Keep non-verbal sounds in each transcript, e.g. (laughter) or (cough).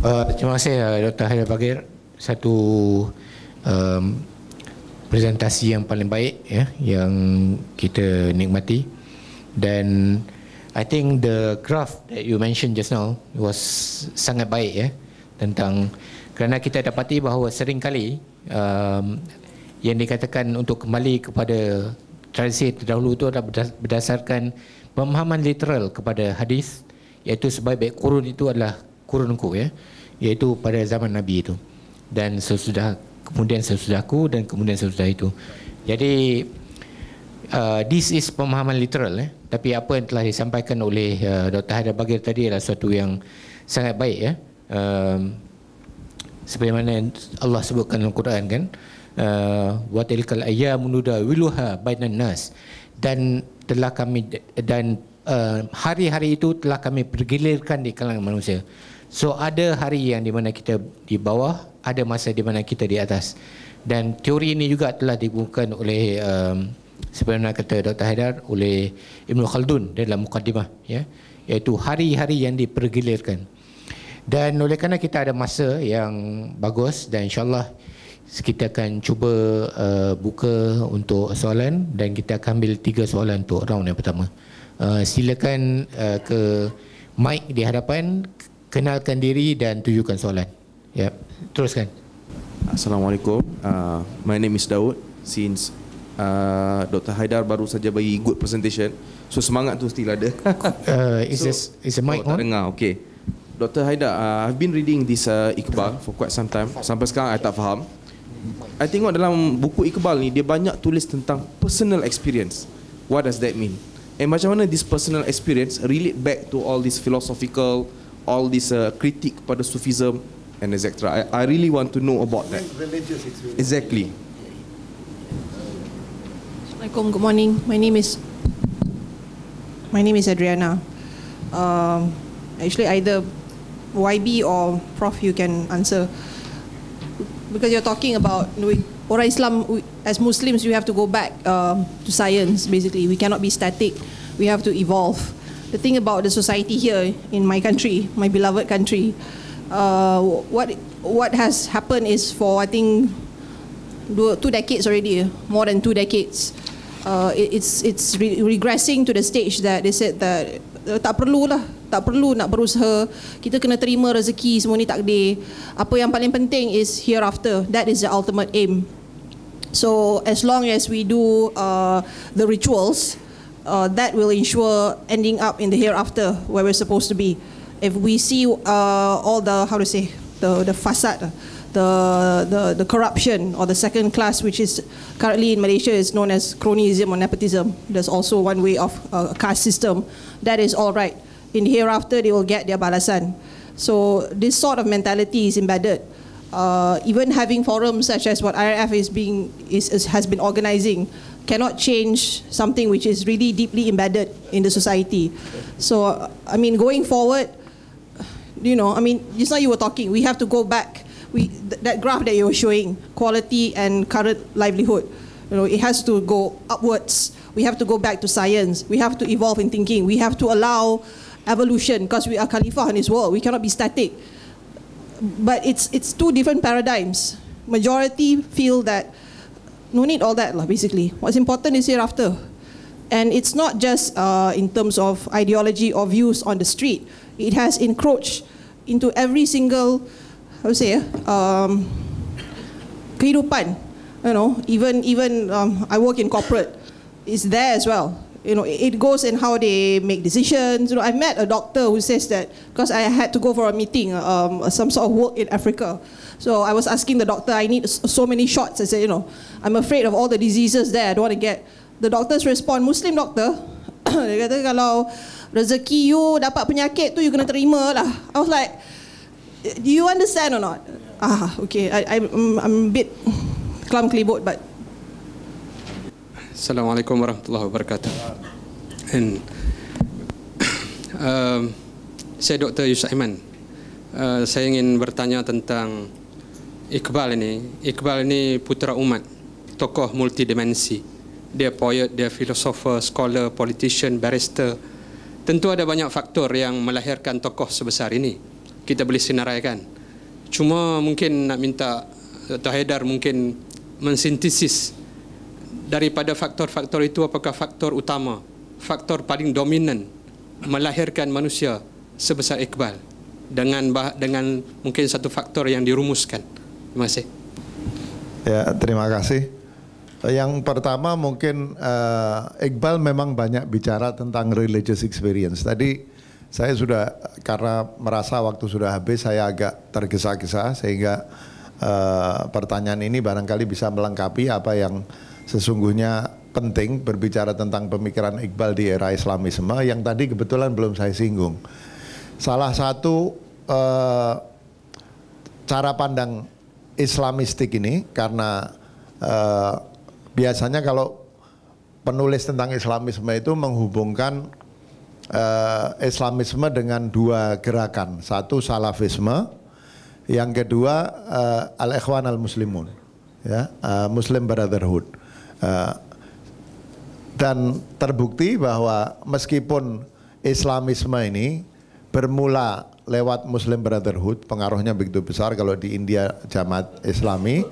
Eh, terima kasih eh, Dr. Haidar Fakir satu um, presentasi yang paling baik ya yang kita nikmati dan I think the graph that you mentioned just now was sangat baik ya tentang kerana kita dapati bahawa seringkali um, yang dikatakan untuk kembali kepada tradisi terdahulu itu adalah berdasarkan pemahaman literal kepada hadis iaitu sebaik-baik kurun itu adalah kurunku ya iaitu pada zaman nabi itu dan sesudah kemudian sesudahku dan kemudian sesudah itu jadi uh, this is pemahaman literal ya tapi apa yang telah disampaikan oleh uh, Dr. Haidar Bagir tadi adalah satu yang sangat baik ya uh, sebagaimana Allah sebutkan dalam Quran kan uh, wa tilkal munuda wiluha bainan nas dan telah kami dan uh, hari-hari itu telah kami pergilirkan di kalangan manusia. So ada hari yang di mana kita di bawah, ada masa di mana kita di atas. Dan teori ini juga telah digunakan oleh um, yang kata Dr. Haidar oleh Ibn Khaldun dalam mukaddimah ya iaitu hari-hari yang dipergilirkan. Dan oleh kerana kita ada masa yang bagus dan insyaallah kita akan cuba uh, buka untuk soalan dan kita akan ambil tiga soalan untuk round yang pertama. Uh, silakan uh, ke mic di hadapan kenalkan diri dan tunjukkan soalan. Ya, teruskan. Assalamualaikum. Uh, my name is Daud. Since uh, Dr. Haidar baru saja bagi good presentation, so semangat tu still ada. (laughs) uh, is so, this, is the mic oh, on? dengar, okay. Dr. Haidar, uh, I've been reading this uh, Iqbal for quite some time. Sampai sekarang, I tak faham. I tengok dalam buku Iqbal ni, dia banyak tulis tentang personal experience. What does that mean? And macam mana this personal experience relate back to all this philosophical all this uh, kritik kepada Sufism and etc. I, I really want to know about that. Exactly. Assalamualaikum. Good morning. My name is my name is Adriana. Um, actually, either YB or Prof, you can answer because you're talking about orang Islam we, as Muslims we have to go back uh, to science basically we cannot be static we have to evolve the thing about the society here in my country, my beloved country, uh, what what has happened is for I think two decades already, more than two decades, uh, it, it's it's re- regressing to the stage that they said that uh, tak perlu lah, tak perlu nak berusaha. Kita kena terima rezeki semua ni takde. Apa yang paling penting is hereafter. That is the ultimate aim. So as long as we do uh, the rituals uh, that will ensure ending up in the hereafter where we're supposed to be. If we see uh, all the how to say the the facade, the the the corruption or the second class, which is currently in Malaysia is known as cronyism or nepotism. There's also one way of uh, a caste system. That is all right. In the hereafter, they will get their balasan. So this sort of mentality is embedded. Uh, even having forums such as what IRF is being is, is, has been organising. cannot change something which is really deeply embedded in the society. So, I mean, going forward, you know, I mean, just now you were talking, we have to go back. We, th- that graph that you were showing, quality and current livelihood, you know, it has to go upwards. We have to go back to science. We have to evolve in thinking. We have to allow evolution because we are Khalifa in this world. We cannot be static. But it's, it's two different paradigms. Majority feel that no need all that lah basically. What's important is hereafter. And it's not just uh, in terms of ideology or views on the street. It has encroached into every single, how say, uh, um, kehidupan. You know, even even um, I work in corporate. It's there as well. You know, it goes in how they make decisions. You know, I met a doctor who says that because I had to go for a meeting, um, some sort of work in Africa. So I was asking the doctor, I need so many shots. I said, you know, I'm afraid of all the diseases there. I don't want to get. The doctors respond, Muslim doctor. (coughs) Dia kata kalau rezeki you dapat penyakit tu, you kena terima lah. I was like, do you understand or not? Ah, okay. I, I I'm, I'm a bit kelam kelibut, but. Assalamualaikum warahmatullahi wabarakatuh. And (coughs) um, saya Dr. Yusaiman. Uh, saya ingin bertanya tentang Iqbal ini, Iqbal ini putera umat, tokoh multidimensi. Dia poet, dia filosofer, scholar, politician, barrister. Tentu ada banyak faktor yang melahirkan tokoh sebesar ini. Kita boleh senaraikan. Cuma mungkin nak minta Dr. Haidar mungkin mensintesis daripada faktor-faktor itu apakah faktor utama, faktor paling dominan melahirkan manusia sebesar Iqbal dengan dengan mungkin satu faktor yang dirumuskan. Terima kasih. Ya, terima kasih. Yang pertama mungkin uh, Iqbal memang banyak bicara tentang religious experience. Tadi saya sudah karena merasa waktu sudah habis saya agak tergesa-gesa sehingga uh, pertanyaan ini barangkali bisa melengkapi apa yang sesungguhnya penting berbicara tentang pemikiran Iqbal di era Islamisme yang tadi kebetulan belum saya singgung. Salah satu uh, cara pandang Islamistik ini karena eh, biasanya kalau penulis tentang Islamisme itu menghubungkan eh, Islamisme dengan dua gerakan, satu salafisme, yang kedua eh, al-ikhwan al-muslimun, ya, eh, Muslim Brotherhood. Eh, dan terbukti bahwa meskipun Islamisme ini bermula lewat Muslim Brotherhood pengaruhnya begitu besar kalau di India jamaat Islami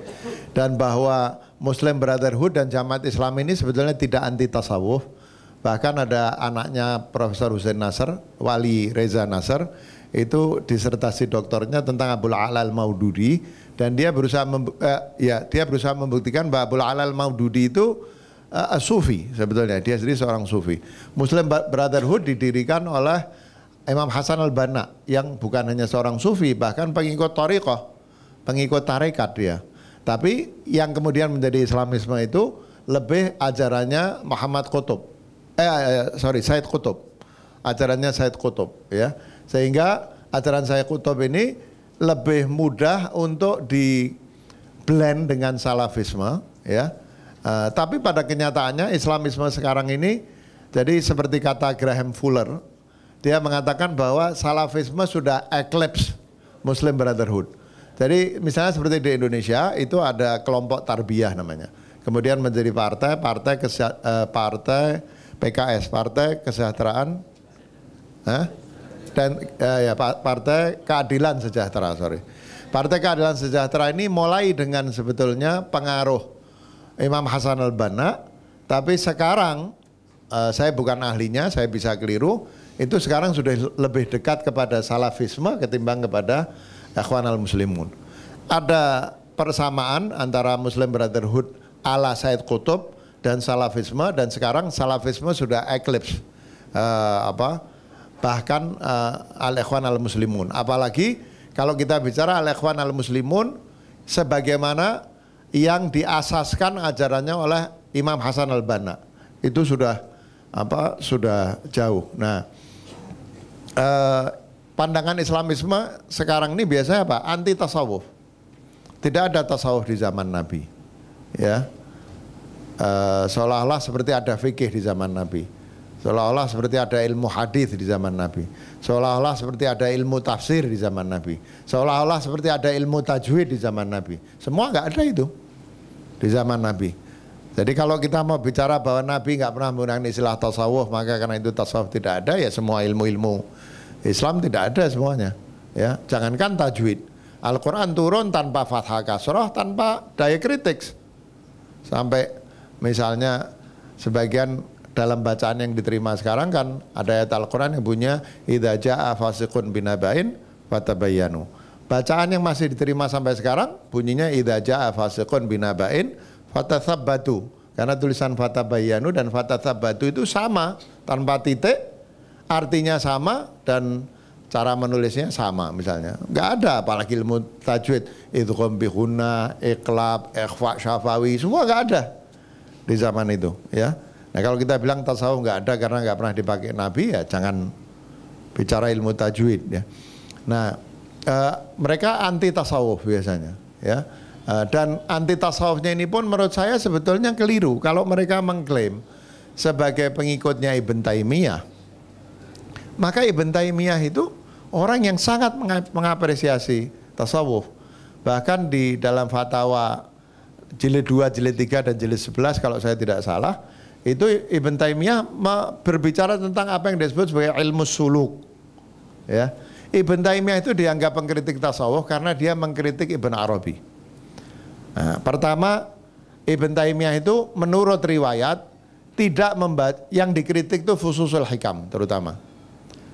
dan bahwa Muslim Brotherhood dan jamaat Islami ini sebetulnya tidak anti tasawuf bahkan ada anaknya Profesor Hussein Nasr Wali Reza Nasr itu disertasi doktornya tentang Abul Alal Maududi dan dia berusaha eh, ya dia berusaha membuktikan bahwa Abul Alal Maududi itu uh, sufi sebetulnya dia sendiri seorang sufi Muslim Brotherhood didirikan oleh Imam Hasan al-Banna yang bukan hanya seorang sufi bahkan pengikut tariqah, pengikut tarekat dia. Tapi yang kemudian menjadi Islamisme itu lebih ajarannya Muhammad Qutub. Eh, eh, eh sorry, Said Qutub. Ajarannya Said Qutub ya. Sehingga ajaran Said Qutub ini lebih mudah untuk di blend dengan salafisme ya. Uh, tapi pada kenyataannya Islamisme sekarang ini jadi seperti kata Graham Fuller dia mengatakan bahwa salafisme sudah eclipse Muslim Brotherhood. Jadi misalnya seperti di Indonesia itu ada kelompok tarbiyah namanya. Kemudian menjadi partai, partai eh, partai PKS, partai kesejahteraan eh? dan eh, ya partai keadilan sejahtera, sorry. Partai keadilan sejahtera ini mulai dengan sebetulnya pengaruh Imam Hasan al-Banna, tapi sekarang eh, saya bukan ahlinya, saya bisa keliru, itu sekarang sudah lebih dekat kepada salafisme ketimbang kepada ikhwan al-muslimun. Ada persamaan antara Muslim Brotherhood ala Said Qutb dan salafisme dan sekarang salafisme sudah eclipse uh, apa bahkan uh, al-ikhwan al-muslimun. Apalagi kalau kita bicara al-ikhwan al-muslimun sebagaimana yang diasaskan ajarannya oleh Imam Hasan al-Banna. Itu sudah apa sudah jauh. Nah, eh, pandangan Islamisme sekarang ini biasanya apa? Anti tasawuf. Tidak ada tasawuf di zaman Nabi. Ya. Eh, seolah-olah seperti ada fikih di zaman Nabi. Seolah-olah seperti ada ilmu hadis di zaman Nabi. Seolah-olah seperti ada ilmu tafsir di zaman Nabi. Seolah-olah seperti ada ilmu tajwid di zaman Nabi. Semua nggak ada itu di zaman Nabi. Jadi kalau kita mau bicara bahwa Nabi nggak pernah menggunakan istilah tasawuf, maka karena itu tasawuf tidak ada, ya semua ilmu-ilmu Islam tidak ada semuanya. Ya, jangankan tajwid, Al-Quran turun tanpa fathah kasroh, tanpa daya kritik. Sampai misalnya sebagian dalam bacaan yang diterima sekarang kan ada ayat Al-Quran yang punya idza jaa fasiqun binabain fatabayanu. Bacaan yang masih diterima sampai sekarang bunyinya idza jaa fasiqun binabain fatathabbatu karena tulisan Bayanu dan fatathabbatu itu sama tanpa titik artinya sama dan cara menulisnya sama misalnya. nggak ada apalagi ilmu tajwid, itu bihuna, iqlab, ikhfa syafawi, semua nggak ada di zaman itu ya. Nah kalau kita bilang tasawuf nggak ada karena nggak pernah dipakai Nabi ya jangan bicara ilmu tajwid ya. Nah e, mereka anti tasawuf biasanya ya. Eh, dan anti tasawufnya ini pun menurut saya sebetulnya keliru kalau mereka mengklaim sebagai pengikutnya Ibn Taimiyah. Maka Ibn Taimiyah itu orang yang sangat mengapresiasi tasawuf. Bahkan di dalam fatwa jilid 2, jilid 3 dan jilid 11 kalau saya tidak salah, itu Ibn Taimiyah berbicara tentang apa yang disebut sebagai ilmu suluk. Ya. Ibn Taimiyah itu dianggap pengkritik tasawuf karena dia mengkritik Ibn Arabi. Nah, pertama Ibn Taimiyah itu menurut riwayat tidak membaca yang dikritik itu fususul hikam terutama.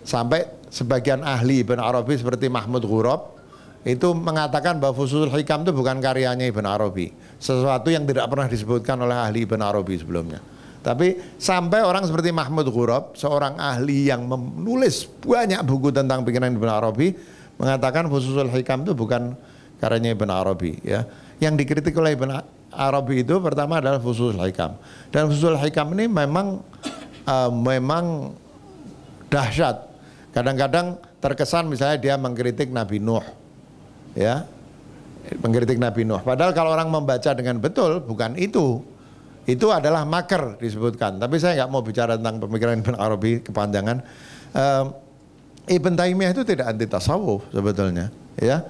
Sampai sebagian ahli Ibn Arabi seperti Mahmud Ghurab itu mengatakan bahwa fususul hikam itu bukan karyanya Ibn Arabi. Sesuatu yang tidak pernah disebutkan oleh ahli Ibn Arabi sebelumnya. Tapi sampai orang seperti Mahmud Ghurab, seorang ahli yang menulis banyak buku tentang pikiran Ibn Arabi, mengatakan fususul hikam itu bukan karyanya Ibn Arabi. Ya yang dikritik oleh Ibn Arabi itu pertama adalah Fusul Hikam. Dan Fusul Hikam ini memang uh, memang dahsyat. Kadang-kadang terkesan misalnya dia mengkritik Nabi Nuh. Ya. Mengkritik Nabi Nuh. Padahal kalau orang membaca dengan betul bukan itu. Itu adalah makar disebutkan. Tapi saya nggak mau bicara tentang pemikiran Ibn Arabi kepanjangan. Uh, Ibn Taimiyah itu tidak anti tasawuf sebetulnya, ya.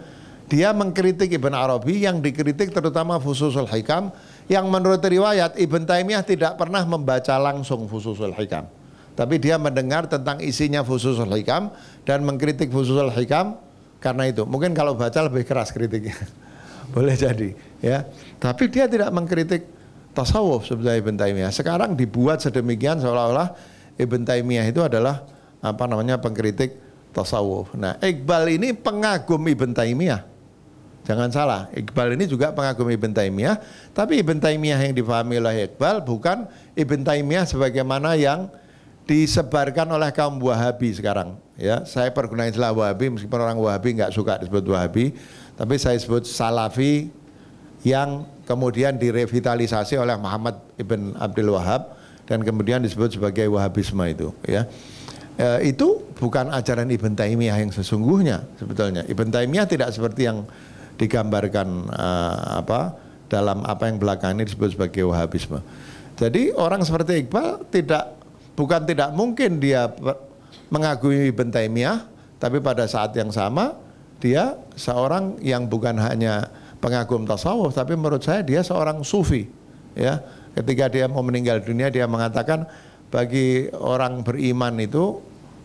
Dia mengkritik Ibn Arabi yang dikritik terutama Fususul Hikam yang menurut riwayat Ibn Taimiyah tidak pernah membaca langsung Fususul Hikam. Tapi dia mendengar tentang isinya Fususul Hikam dan mengkritik Fususul Hikam karena itu. Mungkin kalau baca lebih keras kritiknya. (laughs) Boleh jadi, ya. Tapi dia tidak mengkritik tasawuf sebenarnya Ibn Taimiyah. Sekarang dibuat sedemikian seolah-olah Ibn Taimiyah itu adalah apa namanya pengkritik tasawuf. Nah, Iqbal ini pengagum Ibn Taimiyah. Jangan salah, Iqbal ini juga pengagum Ibn Taimiyah, tapi Ibn Taimiyah yang difahami oleh Iqbal bukan Ibn Taimiyah sebagaimana yang disebarkan oleh kaum Wahabi sekarang. Ya, saya pergunakan istilah Wahabi meskipun orang Wahabi nggak suka disebut Wahabi, tapi saya sebut Salafi yang kemudian direvitalisasi oleh Muhammad ibn Abdul Wahab dan kemudian disebut sebagai Wahabisme itu. Ya, e, itu bukan ajaran Ibn Taimiyah yang sesungguhnya sebetulnya. Ibn Taimiyah tidak seperti yang digambarkan uh, apa dalam apa yang belakangan ini disebut sebagai Wahabisme. Jadi orang seperti Iqbal tidak bukan tidak mungkin dia mengagumi Ibn tapi pada saat yang sama dia seorang yang bukan hanya pengagum tasawuf, tapi menurut saya dia seorang sufi. Ya, ketika dia mau meninggal dunia dia mengatakan bagi orang beriman itu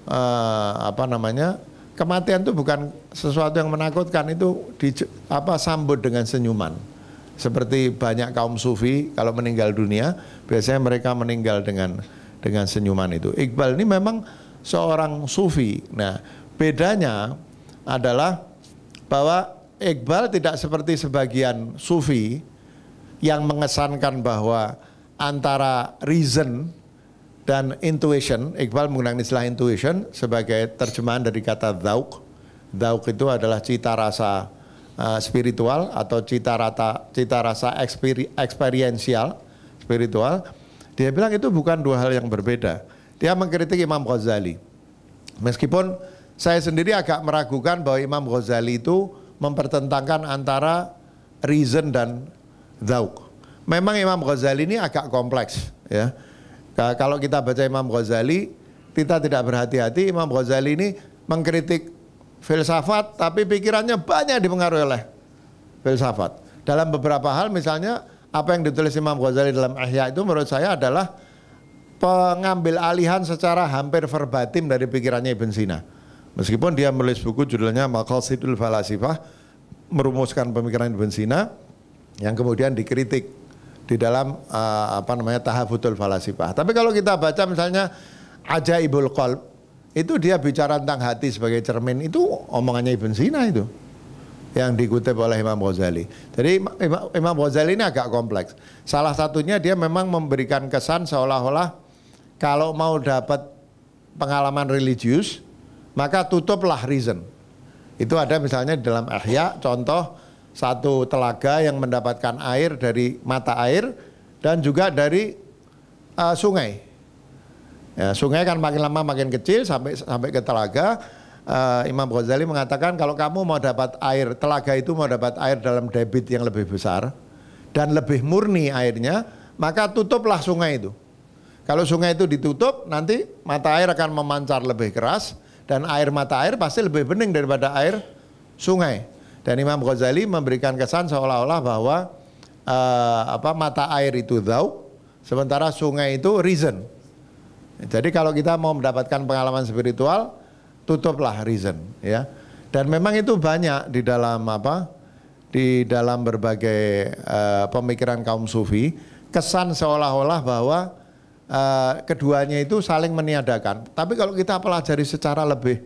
uh, apa namanya kematian itu bukan sesuatu yang menakutkan itu di, apa sambut dengan senyuman seperti banyak kaum sufi kalau meninggal dunia biasanya mereka meninggal dengan dengan senyuman itu Iqbal ini memang seorang sufi nah bedanya adalah bahwa Iqbal tidak seperti sebagian sufi yang mengesankan bahwa antara reason dan intuition, Iqbal menggunakan istilah intuition sebagai terjemahan dari kata zauk. Zauk itu adalah cita rasa uh, spiritual atau cita rata cita rasa eksperi, eksperiensial spiritual. Dia bilang itu bukan dua hal yang berbeda. Dia mengkritik Imam Ghazali. Meskipun saya sendiri agak meragukan bahwa Imam Ghazali itu mempertentangkan antara reason dan zauk. Memang Imam Ghazali ini agak kompleks ya kalau kita baca Imam Ghazali, kita tidak berhati-hati. Imam Ghazali ini mengkritik filsafat, tapi pikirannya banyak dipengaruhi oleh filsafat. Dalam beberapa hal, misalnya apa yang ditulis Imam Ghazali dalam Ihya itu menurut saya adalah pengambil alihan secara hampir verbatim dari pikirannya Ibn Sina. Meskipun dia menulis buku judulnya Maqasidul Falasifah, merumuskan pemikiran Ibn Sina, yang kemudian dikritik di dalam uh, apa namanya tahafutul falasifah. Tapi kalau kita baca misalnya aja ibul Qalb itu dia bicara tentang hati sebagai cermin itu omongannya Ibn Sina itu yang dikutip oleh Imam Ghazali. Jadi Imam, Imam Ghazali ini agak kompleks. Salah satunya dia memang memberikan kesan seolah-olah kalau mau dapat pengalaman religius maka tutuplah reason. Itu ada misalnya di dalam Ihya contoh satu telaga yang mendapatkan air dari mata air dan juga dari uh, sungai. Ya, sungai kan makin lama makin kecil sampai sampai ke telaga. Uh, Imam Ghazali mengatakan kalau kamu mau dapat air telaga itu mau dapat air dalam debit yang lebih besar dan lebih murni airnya, maka tutuplah sungai itu. Kalau sungai itu ditutup, nanti mata air akan memancar lebih keras dan air mata air pasti lebih bening daripada air sungai. Dan Imam Ghazali memberikan kesan seolah-olah bahwa uh, apa mata air itu zauk, sementara sungai itu reason. Jadi kalau kita mau mendapatkan pengalaman spiritual, tutuplah reason, ya. Dan memang itu banyak di dalam apa? Di dalam berbagai uh, pemikiran kaum sufi, kesan seolah-olah bahwa uh, keduanya itu saling meniadakan. Tapi kalau kita pelajari secara lebih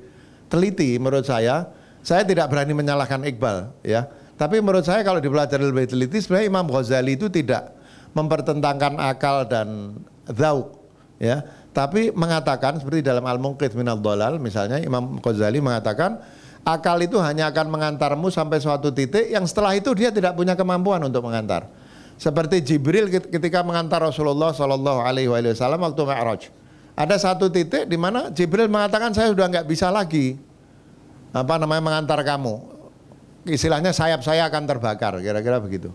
teliti, menurut saya saya tidak berani menyalahkan Iqbal ya. Tapi menurut saya kalau dipelajari lebih teliti sebenarnya Imam Ghazali itu tidak mempertentangkan akal dan zauk ya. Tapi mengatakan seperti dalam Al-Munqidh minal Dolal misalnya Imam Ghazali mengatakan akal itu hanya akan mengantarmu sampai suatu titik yang setelah itu dia tidak punya kemampuan untuk mengantar. Seperti Jibril ketika mengantar Rasulullah Shallallahu Alaihi Wasallam waktu Mi'raj. Ada satu titik di mana Jibril mengatakan saya sudah nggak bisa lagi apa namanya mengantar kamu. Istilahnya sayap saya akan terbakar, kira-kira begitu.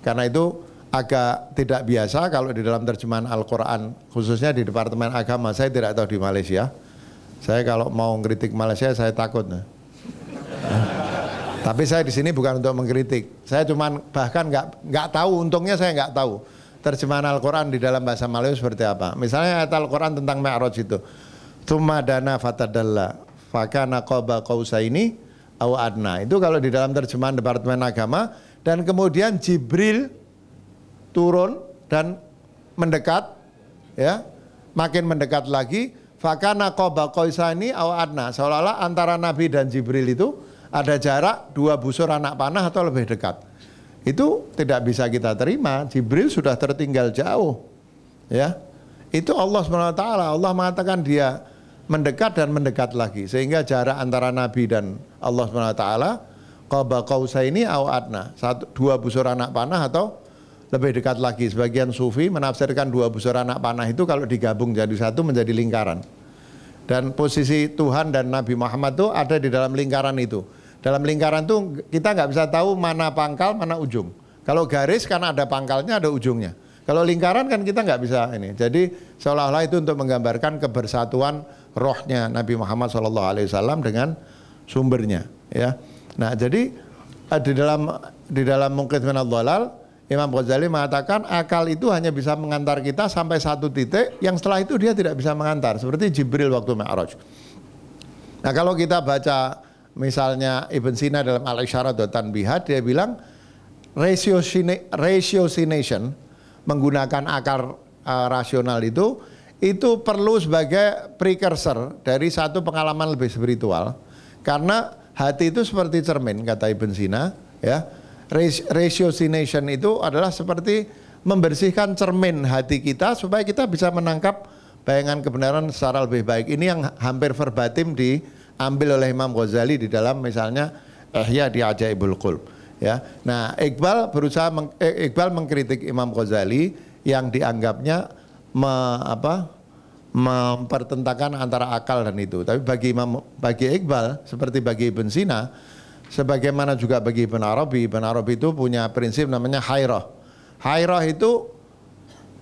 Karena itu agak tidak biasa kalau di dalam terjemahan Al-Quran, khususnya di Departemen Agama, saya tidak tahu di Malaysia. Saya kalau mau mengkritik Malaysia, saya takut. (laughs) Tapi saya di sini bukan untuk mengkritik. Saya cuman bahkan nggak nggak tahu. Untungnya saya nggak tahu terjemahan Al-Quran di dalam bahasa Malaysia seperti apa. Misalnya Al-Quran tentang Mi'raj itu. Tumadana dana fatadalla fakana qaba ini awadna adna. Itu kalau di dalam terjemahan Departemen Agama dan kemudian Jibril turun dan mendekat ya makin mendekat lagi fakana qaba ini awadna adna. Seolah-olah antara Nabi dan Jibril itu ada jarak dua busur anak panah atau lebih dekat. Itu tidak bisa kita terima. Jibril sudah tertinggal jauh. Ya. Itu Allah SWT. Allah mengatakan dia mendekat dan mendekat lagi sehingga jarak antara Nabi dan Allah Subhanahu wa taala qaba ini au adna satu dua busur anak panah atau lebih dekat lagi sebagian sufi menafsirkan dua busur anak panah itu kalau digabung jadi satu menjadi lingkaran dan posisi Tuhan dan Nabi Muhammad itu ada di dalam lingkaran itu dalam lingkaran itu kita nggak bisa tahu mana pangkal mana ujung kalau garis karena ada pangkalnya ada ujungnya kalau lingkaran kan kita nggak bisa ini. Jadi seolah-olah itu untuk menggambarkan kebersatuan rohnya Nabi Muhammad SAW dengan sumbernya ya nah jadi eh, di dalam di dalam mungkin minadzalal Imam Ghazali mengatakan akal itu hanya bisa mengantar kita sampai satu titik yang setelah itu dia tidak bisa mengantar seperti Jibril waktu Ma'raj. Nah kalau kita baca misalnya Ibn Sina dalam Al-Isyarat dan Tanbihat dia bilang ratiocination menggunakan akar uh, eh, rasional itu itu perlu sebagai precursor dari satu pengalaman lebih spiritual karena hati itu seperti cermin kata Ibn Sina ya ratiocination itu adalah seperti membersihkan cermin hati kita supaya kita bisa menangkap bayangan kebenaran secara lebih baik ini yang hampir verbatim diambil oleh Imam Ghazali di dalam misalnya Ihya eh, di Ajaibul Qulb ya nah Iqbal berusaha meng, eh, Iqbal mengkritik Imam Ghazali yang dianggapnya me, apa, mempertentangkan antara akal dan itu. Tapi bagi bagi Iqbal seperti bagi Ibn Sina, sebagaimana juga bagi Ibn Arabi, Ibn Arabi itu punya prinsip namanya hairah. Hairah itu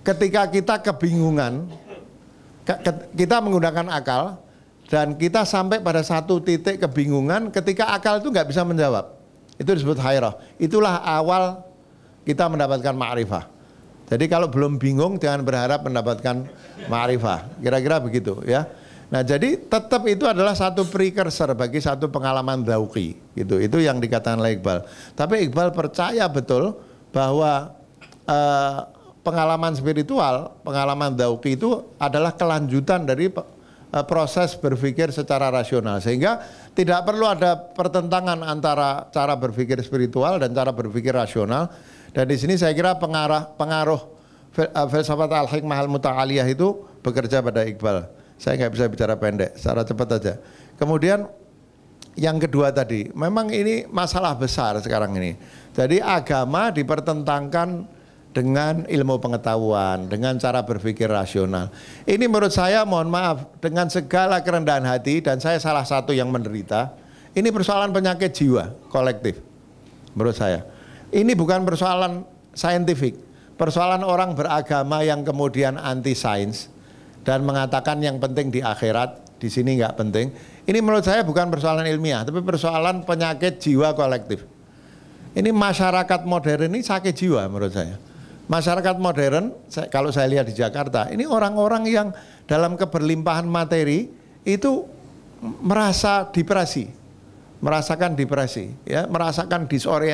ketika kita kebingungan, kita menggunakan akal dan kita sampai pada satu titik kebingungan ketika akal itu nggak bisa menjawab. Itu disebut hairah. Itulah awal kita mendapatkan ma'rifah. Jadi kalau belum bingung jangan berharap mendapatkan ma'rifah. Kira-kira begitu ya. Nah jadi tetap itu adalah satu precursor bagi satu pengalaman dauki gitu. Itu yang dikatakan oleh Iqbal. Tapi Iqbal percaya betul bahwa eh, pengalaman spiritual, pengalaman dauki itu adalah kelanjutan dari eh, proses berpikir secara rasional. Sehingga tidak perlu ada pertentangan antara cara berpikir spiritual dan cara berpikir rasional dan di sini saya kira pengarah, pengaruh eh, filsafat al-hikmah al-muta'aliyah itu bekerja pada Iqbal. Saya nggak bisa bicara pendek, secara cepat aja. Kemudian yang kedua tadi, memang ini masalah besar sekarang ini. Jadi agama dipertentangkan dengan ilmu pengetahuan, dengan cara berpikir rasional. Ini menurut saya mohon maaf, dengan segala kerendahan hati dan saya salah satu yang menderita, ini persoalan penyakit jiwa kolektif menurut saya. Ini bukan persoalan saintifik, persoalan orang beragama yang kemudian anti sains dan mengatakan yang penting di akhirat, di sini nggak penting. Ini menurut saya bukan persoalan ilmiah, tapi persoalan penyakit jiwa kolektif. Ini masyarakat modern ini sakit jiwa menurut saya. Masyarakat modern, saya, kalau saya lihat di Jakarta, ini orang-orang yang dalam keberlimpahan materi itu merasa depresi, merasakan depresi, ya, merasakan disorientasi,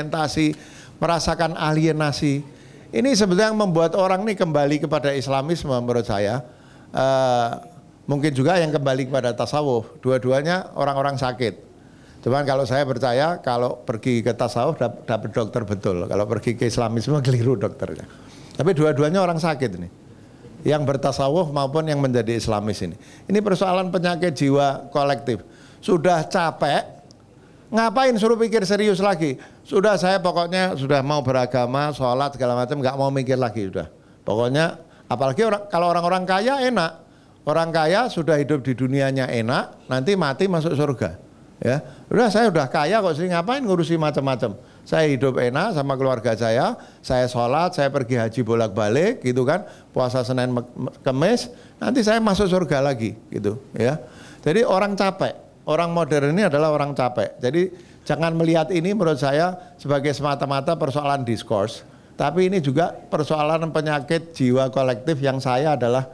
merasakan alienasi. Ini sebetulnya yang membuat orang ini kembali kepada Islamisme menurut saya. Uh, mungkin juga yang kembali kepada tasawuf. Dua-duanya orang-orang sakit. Cuman kalau saya percaya kalau pergi ke tasawuf dapat dokter betul. Kalau pergi ke Islamisme keliru dokternya. Tapi dua-duanya orang sakit nih. Yang bertasawuf maupun yang menjadi Islamis ini. Ini persoalan penyakit jiwa kolektif. Sudah capek, ngapain suruh pikir serius lagi? Sudah saya pokoknya sudah mau beragama, sholat segala macam, nggak mau mikir lagi sudah. Pokoknya apalagi orang, kalau orang-orang kaya enak, orang kaya sudah hidup di dunianya enak, nanti mati masuk surga. Ya, sudah saya udah kaya kok sih ngapain ngurusi macam-macam. Saya hidup enak sama keluarga saya, saya sholat, saya pergi haji bolak-balik gitu kan, puasa Senin Kemis, nanti saya masuk surga lagi gitu ya. Jadi orang capek, orang modern ini adalah orang capek. Jadi Jangan melihat ini menurut saya sebagai semata-mata persoalan diskurs, tapi ini juga persoalan penyakit jiwa kolektif yang saya adalah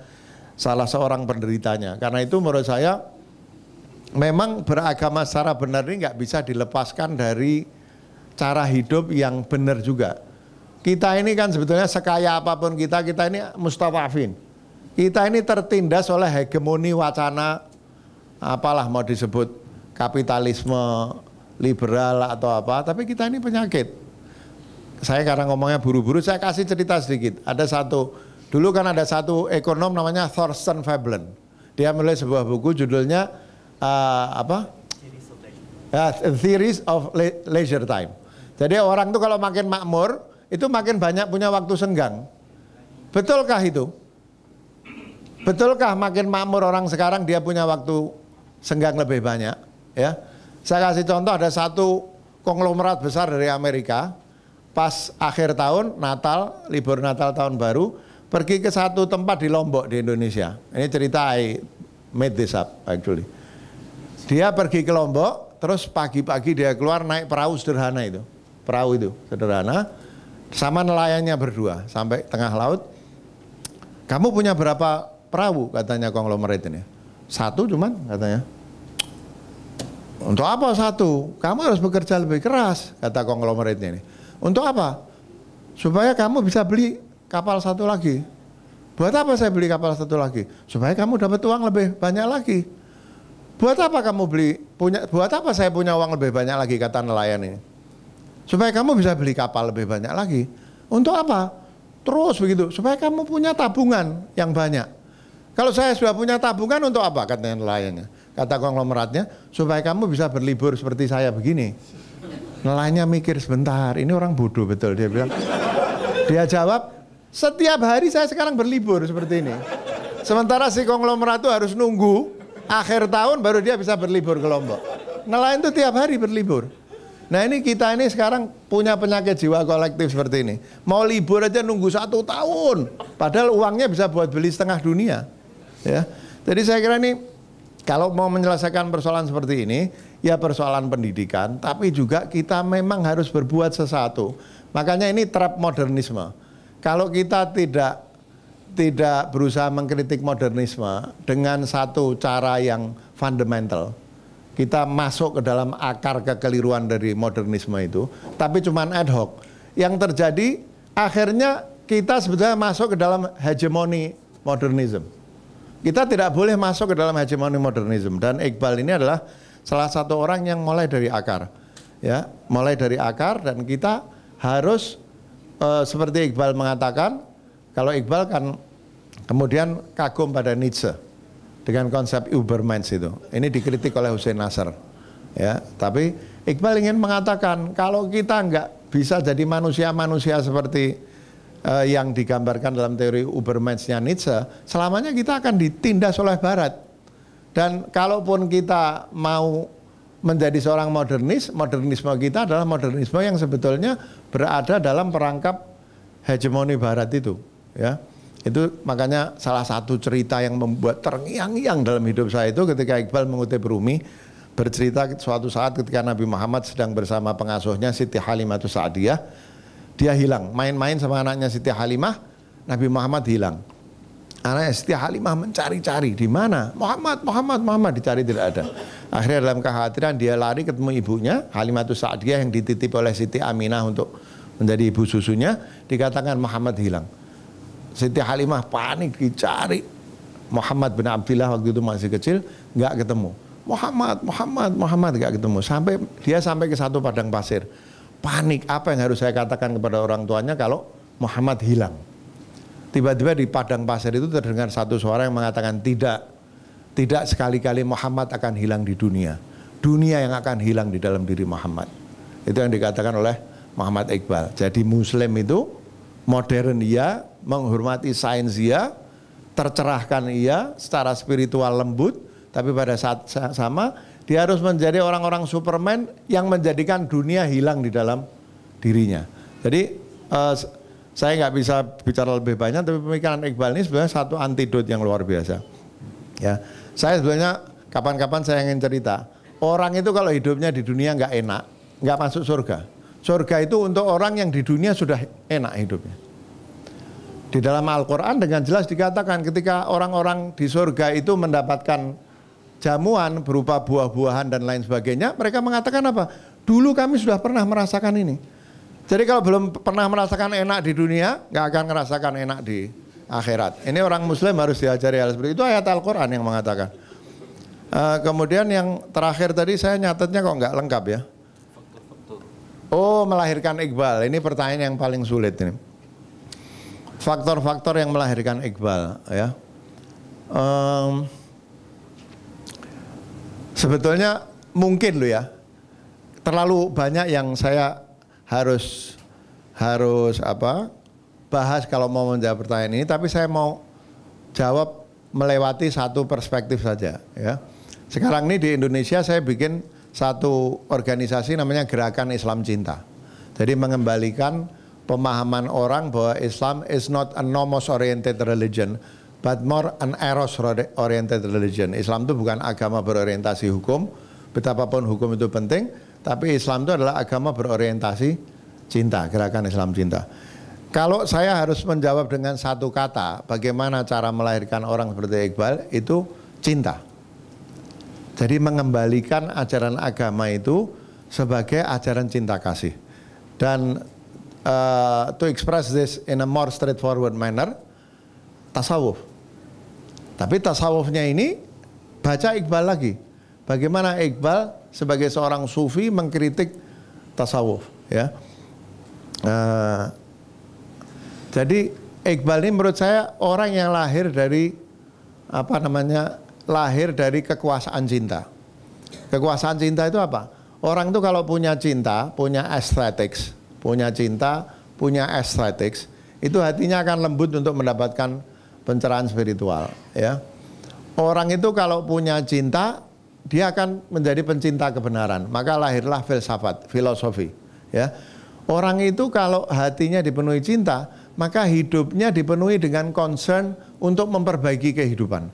salah seorang penderitanya. Karena itu menurut saya memang beragama secara benar ini nggak bisa dilepaskan dari cara hidup yang benar juga. Kita ini kan sebetulnya sekaya apapun kita, kita ini mustafafin. Kita ini tertindas oleh hegemoni wacana apalah mau disebut kapitalisme liberal atau apa, tapi kita ini penyakit. Saya karena ngomongnya buru-buru, saya kasih cerita sedikit. Ada satu, dulu kan ada satu ekonom namanya Thorsten Veblen. Dia menulis sebuah buku judulnya uh, apa? Ya, Theories of Leisure Time. Jadi orang itu kalau makin makmur, itu makin banyak punya waktu senggang. Betulkah itu? Betulkah makin makmur orang sekarang dia punya waktu senggang lebih banyak? Ya, saya kasih contoh ada satu konglomerat besar dari Amerika pas akhir tahun Natal, libur Natal tahun baru pergi ke satu tempat di Lombok di Indonesia. Ini cerita I made this up actually. Dia pergi ke Lombok, terus pagi-pagi dia keluar naik perahu sederhana itu. Perahu itu sederhana sama nelayannya berdua sampai tengah laut. Kamu punya berapa perahu katanya konglomerat ini? Satu cuman katanya. Untuk apa satu? Kamu harus bekerja lebih keras, kata konglomeratnya ini. Untuk apa? Supaya kamu bisa beli kapal satu lagi. Buat apa saya beli kapal satu lagi? Supaya kamu dapat uang lebih banyak lagi. Buat apa kamu beli punya buat apa saya punya uang lebih banyak lagi kata nelayan ini? Supaya kamu bisa beli kapal lebih banyak lagi. Untuk apa? Terus begitu supaya kamu punya tabungan yang banyak. Kalau saya sudah punya tabungan untuk apa katanya nelayannya? kata konglomeratnya supaya kamu bisa berlibur seperti saya begini nelayannya mikir sebentar ini orang bodoh betul dia bilang dia jawab setiap hari saya sekarang berlibur seperti ini sementara si konglomerat itu harus nunggu akhir tahun baru dia bisa berlibur ke Lombok nelayan itu tiap hari berlibur Nah ini kita ini sekarang punya penyakit jiwa kolektif seperti ini. Mau libur aja nunggu satu tahun. Padahal uangnya bisa buat beli setengah dunia. Ya. Jadi saya kira ini kalau mau menyelesaikan persoalan seperti ini, ya persoalan pendidikan, tapi juga kita memang harus berbuat sesuatu. Makanya ini trap modernisme. Kalau kita tidak tidak berusaha mengkritik modernisme dengan satu cara yang fundamental, kita masuk ke dalam akar kekeliruan dari modernisme itu, tapi cuma ad hoc. Yang terjadi akhirnya kita sebetulnya masuk ke dalam hegemoni modernisme. Kita tidak boleh masuk ke dalam hegemoni modernisme dan Iqbal ini adalah salah satu orang yang mulai dari akar. Ya, mulai dari akar dan kita harus e, seperti Iqbal mengatakan kalau Iqbal kan kemudian kagum pada Nietzsche dengan konsep Ubermensch itu. Ini dikritik oleh Hussein Nasr. Ya, tapi Iqbal ingin mengatakan kalau kita nggak bisa jadi manusia-manusia seperti uh, yang digambarkan dalam teori Ubermenschnya Nietzsche, selamanya kita akan ditindas oleh Barat. Dan kalaupun kita mau menjadi seorang modernis, modernisme kita adalah modernisme yang sebetulnya berada dalam perangkap hegemoni Barat itu, ya. Itu makanya salah satu cerita yang membuat terngiang-ngiang dalam hidup saya itu ketika Iqbal mengutip Rumi bercerita suatu saat ketika Nabi Muhammad sedang bersama pengasuhnya Siti Halimatus Sa'diyah dia hilang. Main-main sama anaknya Siti Halimah, Nabi Muhammad hilang. Anaknya Siti Halimah mencari-cari di mana Muhammad, Muhammad, Muhammad dicari tidak ada. Akhirnya dalam kekhawatiran dia lari ketemu ibunya Halimah itu saat dia yang dititip oleh Siti Aminah untuk menjadi ibu susunya dikatakan Muhammad hilang. Siti Halimah panik dicari Muhammad bin Abdullah waktu itu masih kecil nggak ketemu. Muhammad, Muhammad, Muhammad nggak ketemu sampai dia sampai ke satu padang pasir panik apa yang harus saya katakan kepada orang tuanya kalau Muhammad hilang. Tiba-tiba di padang pasir itu terdengar satu suara yang mengatakan tidak, tidak sekali-kali Muhammad akan hilang di dunia. Dunia yang akan hilang di dalam diri Muhammad. Itu yang dikatakan oleh Muhammad Iqbal. Jadi Muslim itu modern ia menghormati sains ia tercerahkan ia secara spiritual lembut, tapi pada saat sama dia harus menjadi orang-orang Superman yang menjadikan dunia hilang di dalam dirinya. Jadi uh, saya nggak bisa bicara lebih banyak, tapi pemikiran Iqbal ini sebenarnya satu antidot yang luar biasa. Ya, saya sebenarnya kapan-kapan saya ingin cerita. Orang itu kalau hidupnya di dunia nggak enak, nggak masuk surga. Surga itu untuk orang yang di dunia sudah enak hidupnya. Di dalam Al-Quran dengan jelas dikatakan ketika orang-orang di surga itu mendapatkan jamuan berupa buah-buahan dan lain sebagainya, mereka mengatakan apa? Dulu kami sudah pernah merasakan ini. Jadi kalau belum pernah merasakan enak di dunia, nggak akan merasakan enak di akhirat. Ini orang Muslim harus diajari hal seperti itu. Ayat Al-Quran yang mengatakan. Uh, kemudian yang terakhir tadi saya nyatetnya kok nggak lengkap ya. Oh melahirkan Iqbal. Ini pertanyaan yang paling sulit ini. Faktor-faktor yang melahirkan Iqbal ya. Um, Sebetulnya mungkin lo ya. Terlalu banyak yang saya harus harus apa? bahas kalau mau menjawab pertanyaan ini tapi saya mau jawab melewati satu perspektif saja ya. Sekarang ini di Indonesia saya bikin satu organisasi namanya Gerakan Islam Cinta. Jadi mengembalikan pemahaman orang bahwa Islam is not a nomos oriented religion but more an eros oriented religion. Islam itu bukan agama berorientasi hukum, betapapun hukum itu penting, tapi Islam itu adalah agama berorientasi cinta, gerakan Islam cinta. Kalau saya harus menjawab dengan satu kata, bagaimana cara melahirkan orang seperti Iqbal itu cinta. Jadi mengembalikan ajaran agama itu sebagai ajaran cinta kasih. Dan uh, to express this in a more straightforward manner, tasawuf. Tapi tasawufnya ini baca Iqbal lagi. Bagaimana Iqbal sebagai seorang sufi mengkritik tasawuf ya. Uh, jadi Iqbal ini menurut saya orang yang lahir dari apa namanya lahir dari kekuasaan cinta. Kekuasaan cinta itu apa? Orang itu kalau punya cinta, punya estetik, punya cinta, punya estetik, itu hatinya akan lembut untuk mendapatkan pencerahan spiritual ya. Orang itu kalau punya cinta dia akan menjadi pencinta kebenaran. Maka lahirlah filsafat, filosofi ya. Orang itu kalau hatinya dipenuhi cinta, maka hidupnya dipenuhi dengan concern untuk memperbaiki kehidupan.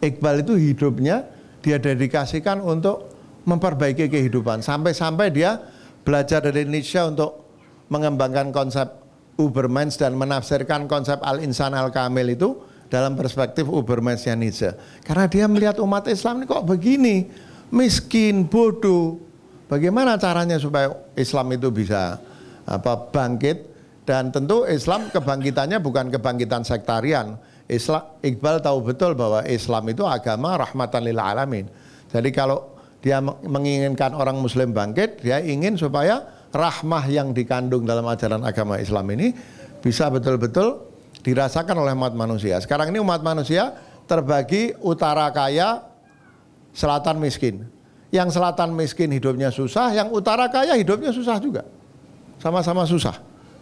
Iqbal itu hidupnya dia dedikasikan untuk memperbaiki kehidupan. Sampai-sampai dia belajar dari Nietzsche untuk mengembangkan konsep Ubermensch dan menafsirkan konsep al-insan al-kamil itu dalam perspektif Ubermensianisme. Karena dia melihat umat Islam ini kok begini, miskin, bodoh. Bagaimana caranya supaya Islam itu bisa apa bangkit dan tentu Islam kebangkitannya bukan kebangkitan sektarian. Islam Iqbal tahu betul bahwa Islam itu agama rahmatan lil alamin. Jadi kalau dia menginginkan orang muslim bangkit, dia ingin supaya rahmah yang dikandung dalam ajaran agama Islam ini bisa betul-betul dirasakan oleh umat manusia. Sekarang ini umat manusia terbagi utara kaya, selatan miskin. Yang selatan miskin hidupnya susah, yang utara kaya hidupnya susah juga. Sama-sama susah.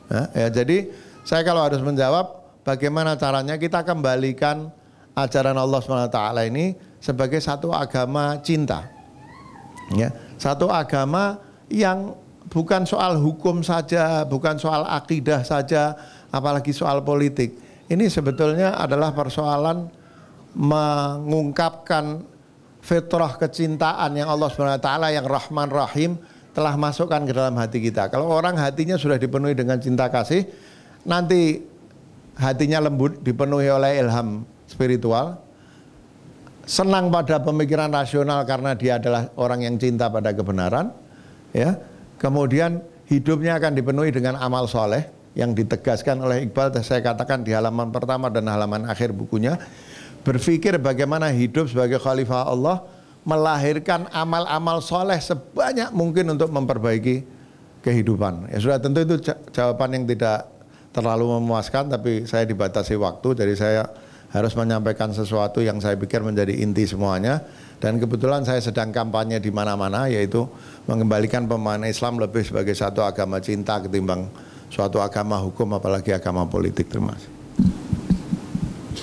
ya, ya jadi saya kalau harus menjawab bagaimana caranya kita kembalikan ajaran Allah SWT ini sebagai satu agama cinta. Ya, satu agama yang bukan soal hukum saja, bukan soal akidah saja, apalagi soal politik. Ini sebetulnya adalah persoalan mengungkapkan fitrah kecintaan yang Allah SWT yang Rahman Rahim telah masukkan ke dalam hati kita. Kalau orang hatinya sudah dipenuhi dengan cinta kasih, nanti hatinya lembut dipenuhi oleh ilham spiritual, senang pada pemikiran rasional karena dia adalah orang yang cinta pada kebenaran, ya Kemudian hidupnya akan dipenuhi dengan amal soleh yang ditegaskan oleh Iqbal saya katakan di halaman pertama dan halaman akhir bukunya berpikir bagaimana hidup sebagai khalifah Allah melahirkan amal-amal soleh sebanyak mungkin untuk memperbaiki kehidupan ya sudah tentu itu jawaban yang tidak terlalu memuaskan tapi saya dibatasi waktu jadi saya harus menyampaikan sesuatu yang saya pikir menjadi inti semuanya dan kebetulan saya sedang kampanye di mana-mana yaitu mengembalikan pemahaman Islam lebih sebagai satu agama cinta ketimbang suatu agama hukum apalagi agama politik. Terima kasih.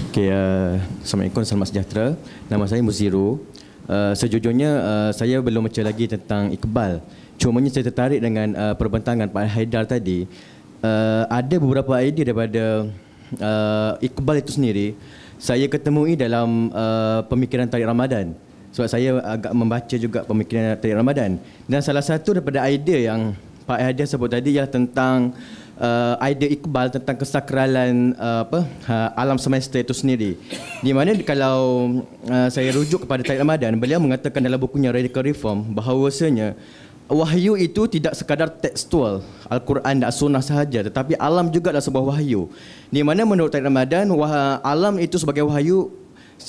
Oke, okay, uh, eh, Assalamualaikum, Selamat sejahtera. Nama saya Muziru. Uh, sejujurnya uh, saya belum baca lagi tentang Iqbal. Cuma saya tertarik dengan uh, perbentangan Pak Haidar tadi. Uh, ada beberapa idea daripada uh, Iqbal itu sendiri. Saya ketemui dalam uh, pemikiran tarikh Ramadan. sebab saya agak membaca juga pemikiran Tariq Ramadan dan salah satu daripada idea yang Pak Haider sebut tadi ialah tentang uh, idea Iqbal tentang kesakralan uh, apa uh, alam semesta itu sendiri di mana kalau uh, saya rujuk kepada Tariq Ramadan beliau mengatakan dalam bukunya Radical Reform bahawasanya wahyu itu tidak sekadar tekstual Al-Quran dan Sunnah sahaja tetapi alam juga adalah sebuah wahyu di mana menurut Tariq Ramadan wah, alam itu sebagai wahyu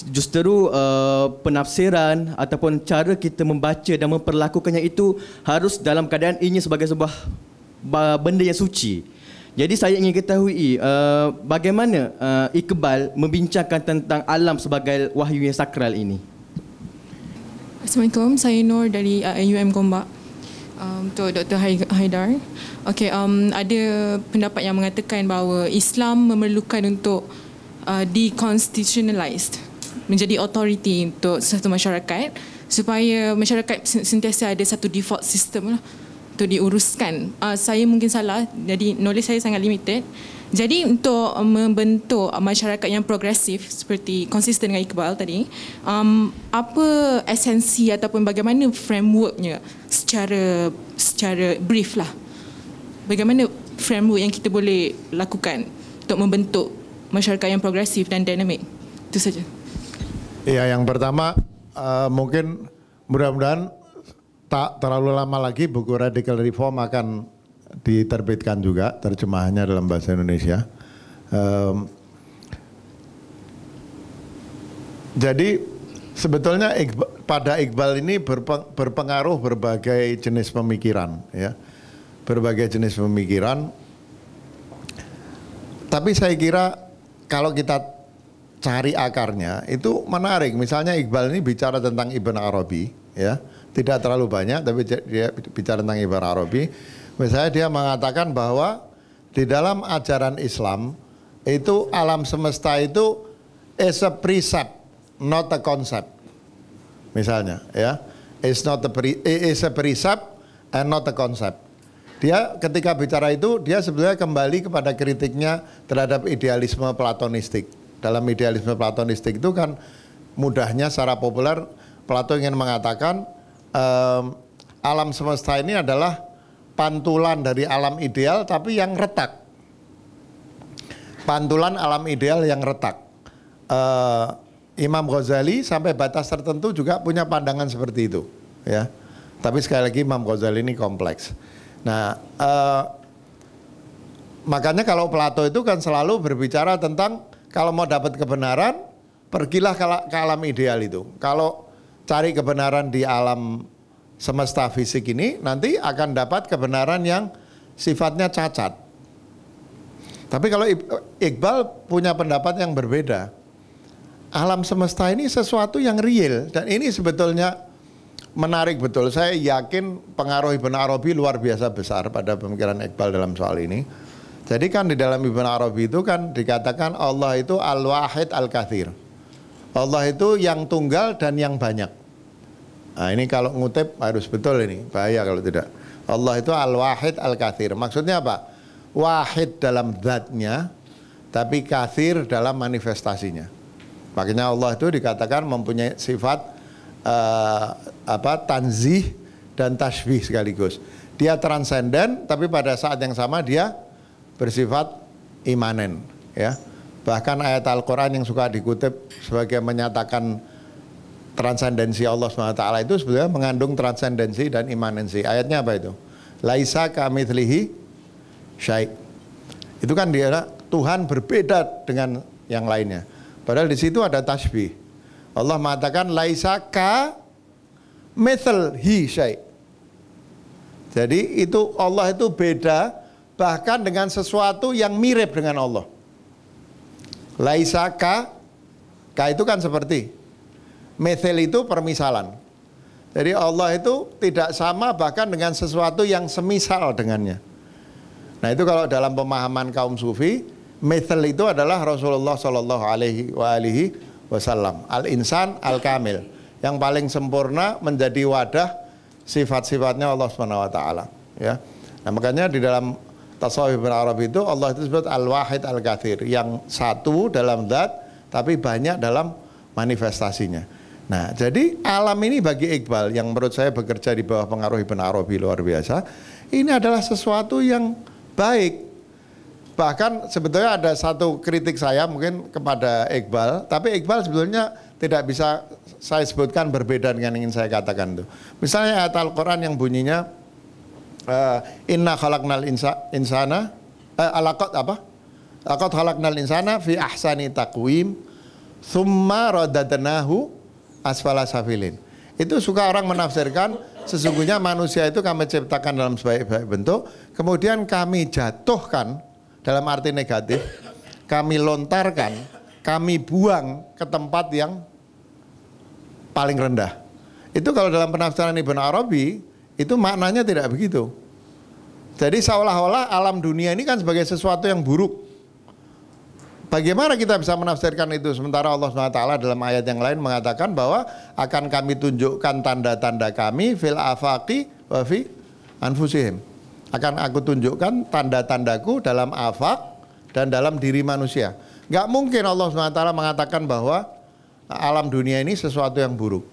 justeru uh, penafsiran ataupun cara kita membaca dan memperlakukannya itu harus dalam keadaan ini sebagai sebuah benda yang suci. Jadi saya ingin ketahui uh, bagaimana uh, Iqbal membincangkan tentang alam sebagai wahyu yang sakral ini. Assalamualaikum, saya Nur dari AUM uh, Gombak. Um, tu Dr. Haidar. Okey, um, ada pendapat yang mengatakan bahawa Islam memerlukan untuk uh, deconstitutionalized menjadi authority untuk satu masyarakat supaya masyarakat sentiasa ada satu default system lah untuk diuruskan. Uh, saya mungkin salah, jadi knowledge saya sangat limited. Jadi untuk membentuk masyarakat yang progresif seperti konsisten dengan Iqbal tadi, um, apa esensi ataupun bagaimana frameworknya secara secara brief lah. Bagaimana framework yang kita boleh lakukan untuk membentuk masyarakat yang progresif dan dinamik. Itu saja. Uh, Ya yang pertama uh, mungkin mudah-mudahan tak terlalu lama lagi buku Radical Reform akan diterbitkan juga terjemahannya dalam bahasa Indonesia. Um, jadi sebetulnya Iqbal, pada Iqbal ini berpeng, berpengaruh berbagai jenis pemikiran, ya, berbagai jenis pemikiran. Tapi saya kira kalau kita cari akarnya itu menarik. Misalnya Iqbal ini bicara tentang Ibn Arabi, ya tidak terlalu banyak, tapi dia bicara tentang Ibn Arabi. Misalnya dia mengatakan bahwa di dalam ajaran Islam itu alam semesta itu is a precept, not a concept. Misalnya, ya, is not a pre, is a precept and not a concept. Dia ketika bicara itu dia sebenarnya kembali kepada kritiknya terhadap idealisme platonistik dalam idealisme platonistik itu kan mudahnya secara populer Plato ingin mengatakan um, alam semesta ini adalah pantulan dari alam ideal tapi yang retak. Pantulan alam ideal yang retak. Uh, Imam Ghazali sampai batas tertentu juga punya pandangan seperti itu, ya. Tapi sekali lagi Imam Ghazali ini kompleks. Nah, uh, makanya kalau Plato itu kan selalu berbicara tentang kalau mau dapat kebenaran, pergilah ke alam ideal itu. Kalau cari kebenaran di alam semesta fisik ini, nanti akan dapat kebenaran yang sifatnya cacat. Tapi kalau Iqbal punya pendapat yang berbeda. Alam semesta ini sesuatu yang real dan ini sebetulnya menarik betul. Saya yakin pengaruh Ibn Arabi luar biasa besar pada pemikiran Iqbal dalam soal ini. Jadi kan di dalam Ibn Arabi itu kan dikatakan Allah itu Al-Wahid Al-Kathir. Allah itu yang tunggal dan yang banyak. Nah, ini kalau ngutip harus betul ini, bahaya kalau tidak. Allah itu Al-Wahid Al-Kathir. Maksudnya apa? Wahid dalam zatnya, tapi kathir dalam manifestasinya. Makanya Allah itu dikatakan mempunyai sifat uh, apa tanzih dan tasbih sekaligus. Dia transenden, tapi pada saat yang sama dia bersifat imanen ya. Bahkan ayat Al-Qur'an yang suka dikutip sebagai menyatakan transendensi Allah SWT itu sebenarnya mengandung transendensi dan imanensi. Ayatnya apa itu? Laisa kamitslihi syai'. Itu kan dia Tuhan berbeda dengan yang lainnya. Padahal di situ ada tasbih. Allah mengatakan laisa ka mithlihi syai'. Jadi itu Allah itu beda bahkan dengan sesuatu yang mirip dengan Allah. Laisaka, ka itu kan seperti. metel itu permisalan. Jadi Allah itu tidak sama bahkan dengan sesuatu yang semisal dengannya. Nah itu kalau dalam pemahaman kaum sufi, metel itu adalah Rasulullah Shallallahu Alaihi Wasallam, al insan al kamil, yang paling sempurna menjadi wadah sifat-sifatnya Allah Subhanahu Wa Taala. Ya, nah makanya di dalam tasawuf Ibn Arab itu Allah itu disebut al-wahid al-kathir. Yang satu dalam zat tapi banyak dalam manifestasinya. Nah, jadi alam ini bagi Iqbal yang menurut saya bekerja di bawah pengaruh Ibn Arabi luar biasa, ini adalah sesuatu yang baik. Bahkan sebetulnya ada satu kritik saya mungkin kepada Iqbal, tapi Iqbal sebetulnya tidak bisa saya sebutkan berbeda dengan yang ingin saya katakan itu. Misalnya ayat Al-Quran yang bunyinya, uh, inna khalaqnal insa, insana uh, eh, alaqat apa? Laqad khalaqnal insana fi ahsani taqwim thumma radadnahu asfala safilin. Itu suka orang menafsirkan sesungguhnya manusia itu kami ciptakan dalam sebaik-baik bentuk, kemudian kami jatuhkan dalam arti negatif, kami lontarkan, kami buang ke tempat yang paling rendah. Itu kalau dalam penafsiran Ibn Arabi, itu maknanya tidak begitu. Jadi seolah-olah alam dunia ini kan sebagai sesuatu yang buruk. Bagaimana kita bisa menafsirkan itu? Sementara Allah SWT dalam ayat yang lain mengatakan bahwa akan kami tunjukkan tanda-tanda kami fil afaqi wa fi anfusihim. Akan aku tunjukkan tanda-tandaku dalam afak dan dalam diri manusia. Gak mungkin Allah SWT mengatakan bahwa alam dunia ini sesuatu yang buruk.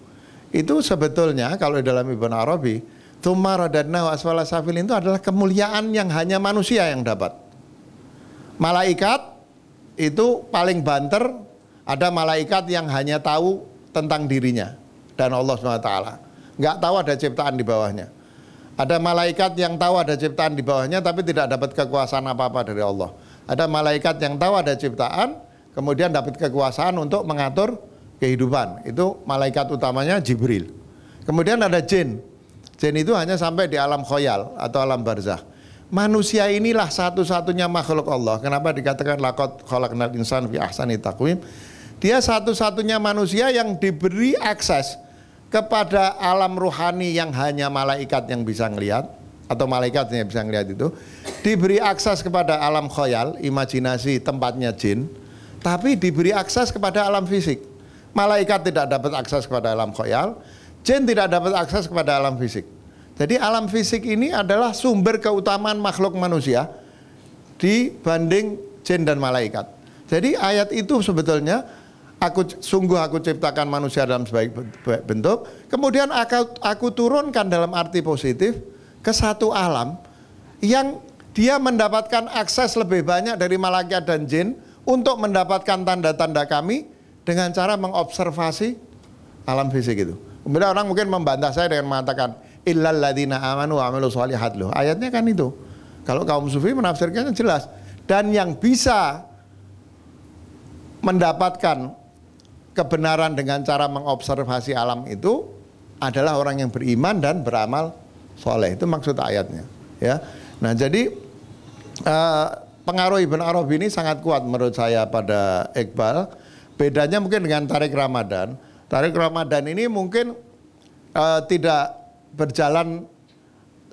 Itu sebetulnya kalau dalam Ibn Arabi, wa asfala safilin itu adalah kemuliaan yang hanya manusia yang dapat. Malaikat itu paling banter, ada malaikat yang hanya tahu tentang dirinya dan Allah SWT. Nggak tahu ada ciptaan di bawahnya. Ada malaikat yang tahu ada ciptaan di bawahnya tapi tidak dapat kekuasaan apa-apa dari Allah. Ada malaikat yang tahu ada ciptaan, kemudian dapat kekuasaan untuk mengatur kehidupan. Itu malaikat utamanya Jibril. Kemudian ada jin. Jin itu hanya sampai di alam khoyal atau alam barzah. Manusia inilah satu-satunya makhluk Allah. Kenapa dikatakan lakot kholaknal insan fi ahsani taqwim? Dia satu-satunya manusia yang diberi akses kepada alam ruhani yang hanya malaikat yang bisa ngelihat atau malaikat yang bisa ngelihat itu diberi akses kepada alam khoyal, imajinasi tempatnya jin, tapi diberi akses kepada alam fisik. Malaikat tidak dapat akses kepada alam khoyal, Jin tidak dapat akses kepada alam fisik. Jadi alam fisik ini adalah sumber keutamaan makhluk manusia dibanding jin dan malaikat. Jadi ayat itu sebetulnya aku sungguh aku ciptakan manusia dalam sebaik bentuk, kemudian aku, aku turunkan dalam arti positif ke satu alam yang dia mendapatkan akses lebih banyak dari malaikat dan jin untuk mendapatkan tanda-tanda kami dengan cara mengobservasi alam fisik itu. Kemudian orang mungkin membantah saya dengan mengatakan illal ladina amanu wa amilu sholihat loh. Ayatnya kan itu. Kalau kaum sufi menafsirkannya jelas dan yang bisa mendapatkan kebenaran dengan cara mengobservasi alam itu adalah orang yang beriman dan beramal soleh itu maksud ayatnya ya nah jadi eh, pengaruh Ibn Arabi ini sangat kuat menurut saya pada Iqbal bedanya mungkin dengan tarik Ramadan Tarik Ramadan ini mungkin uh, tidak berjalan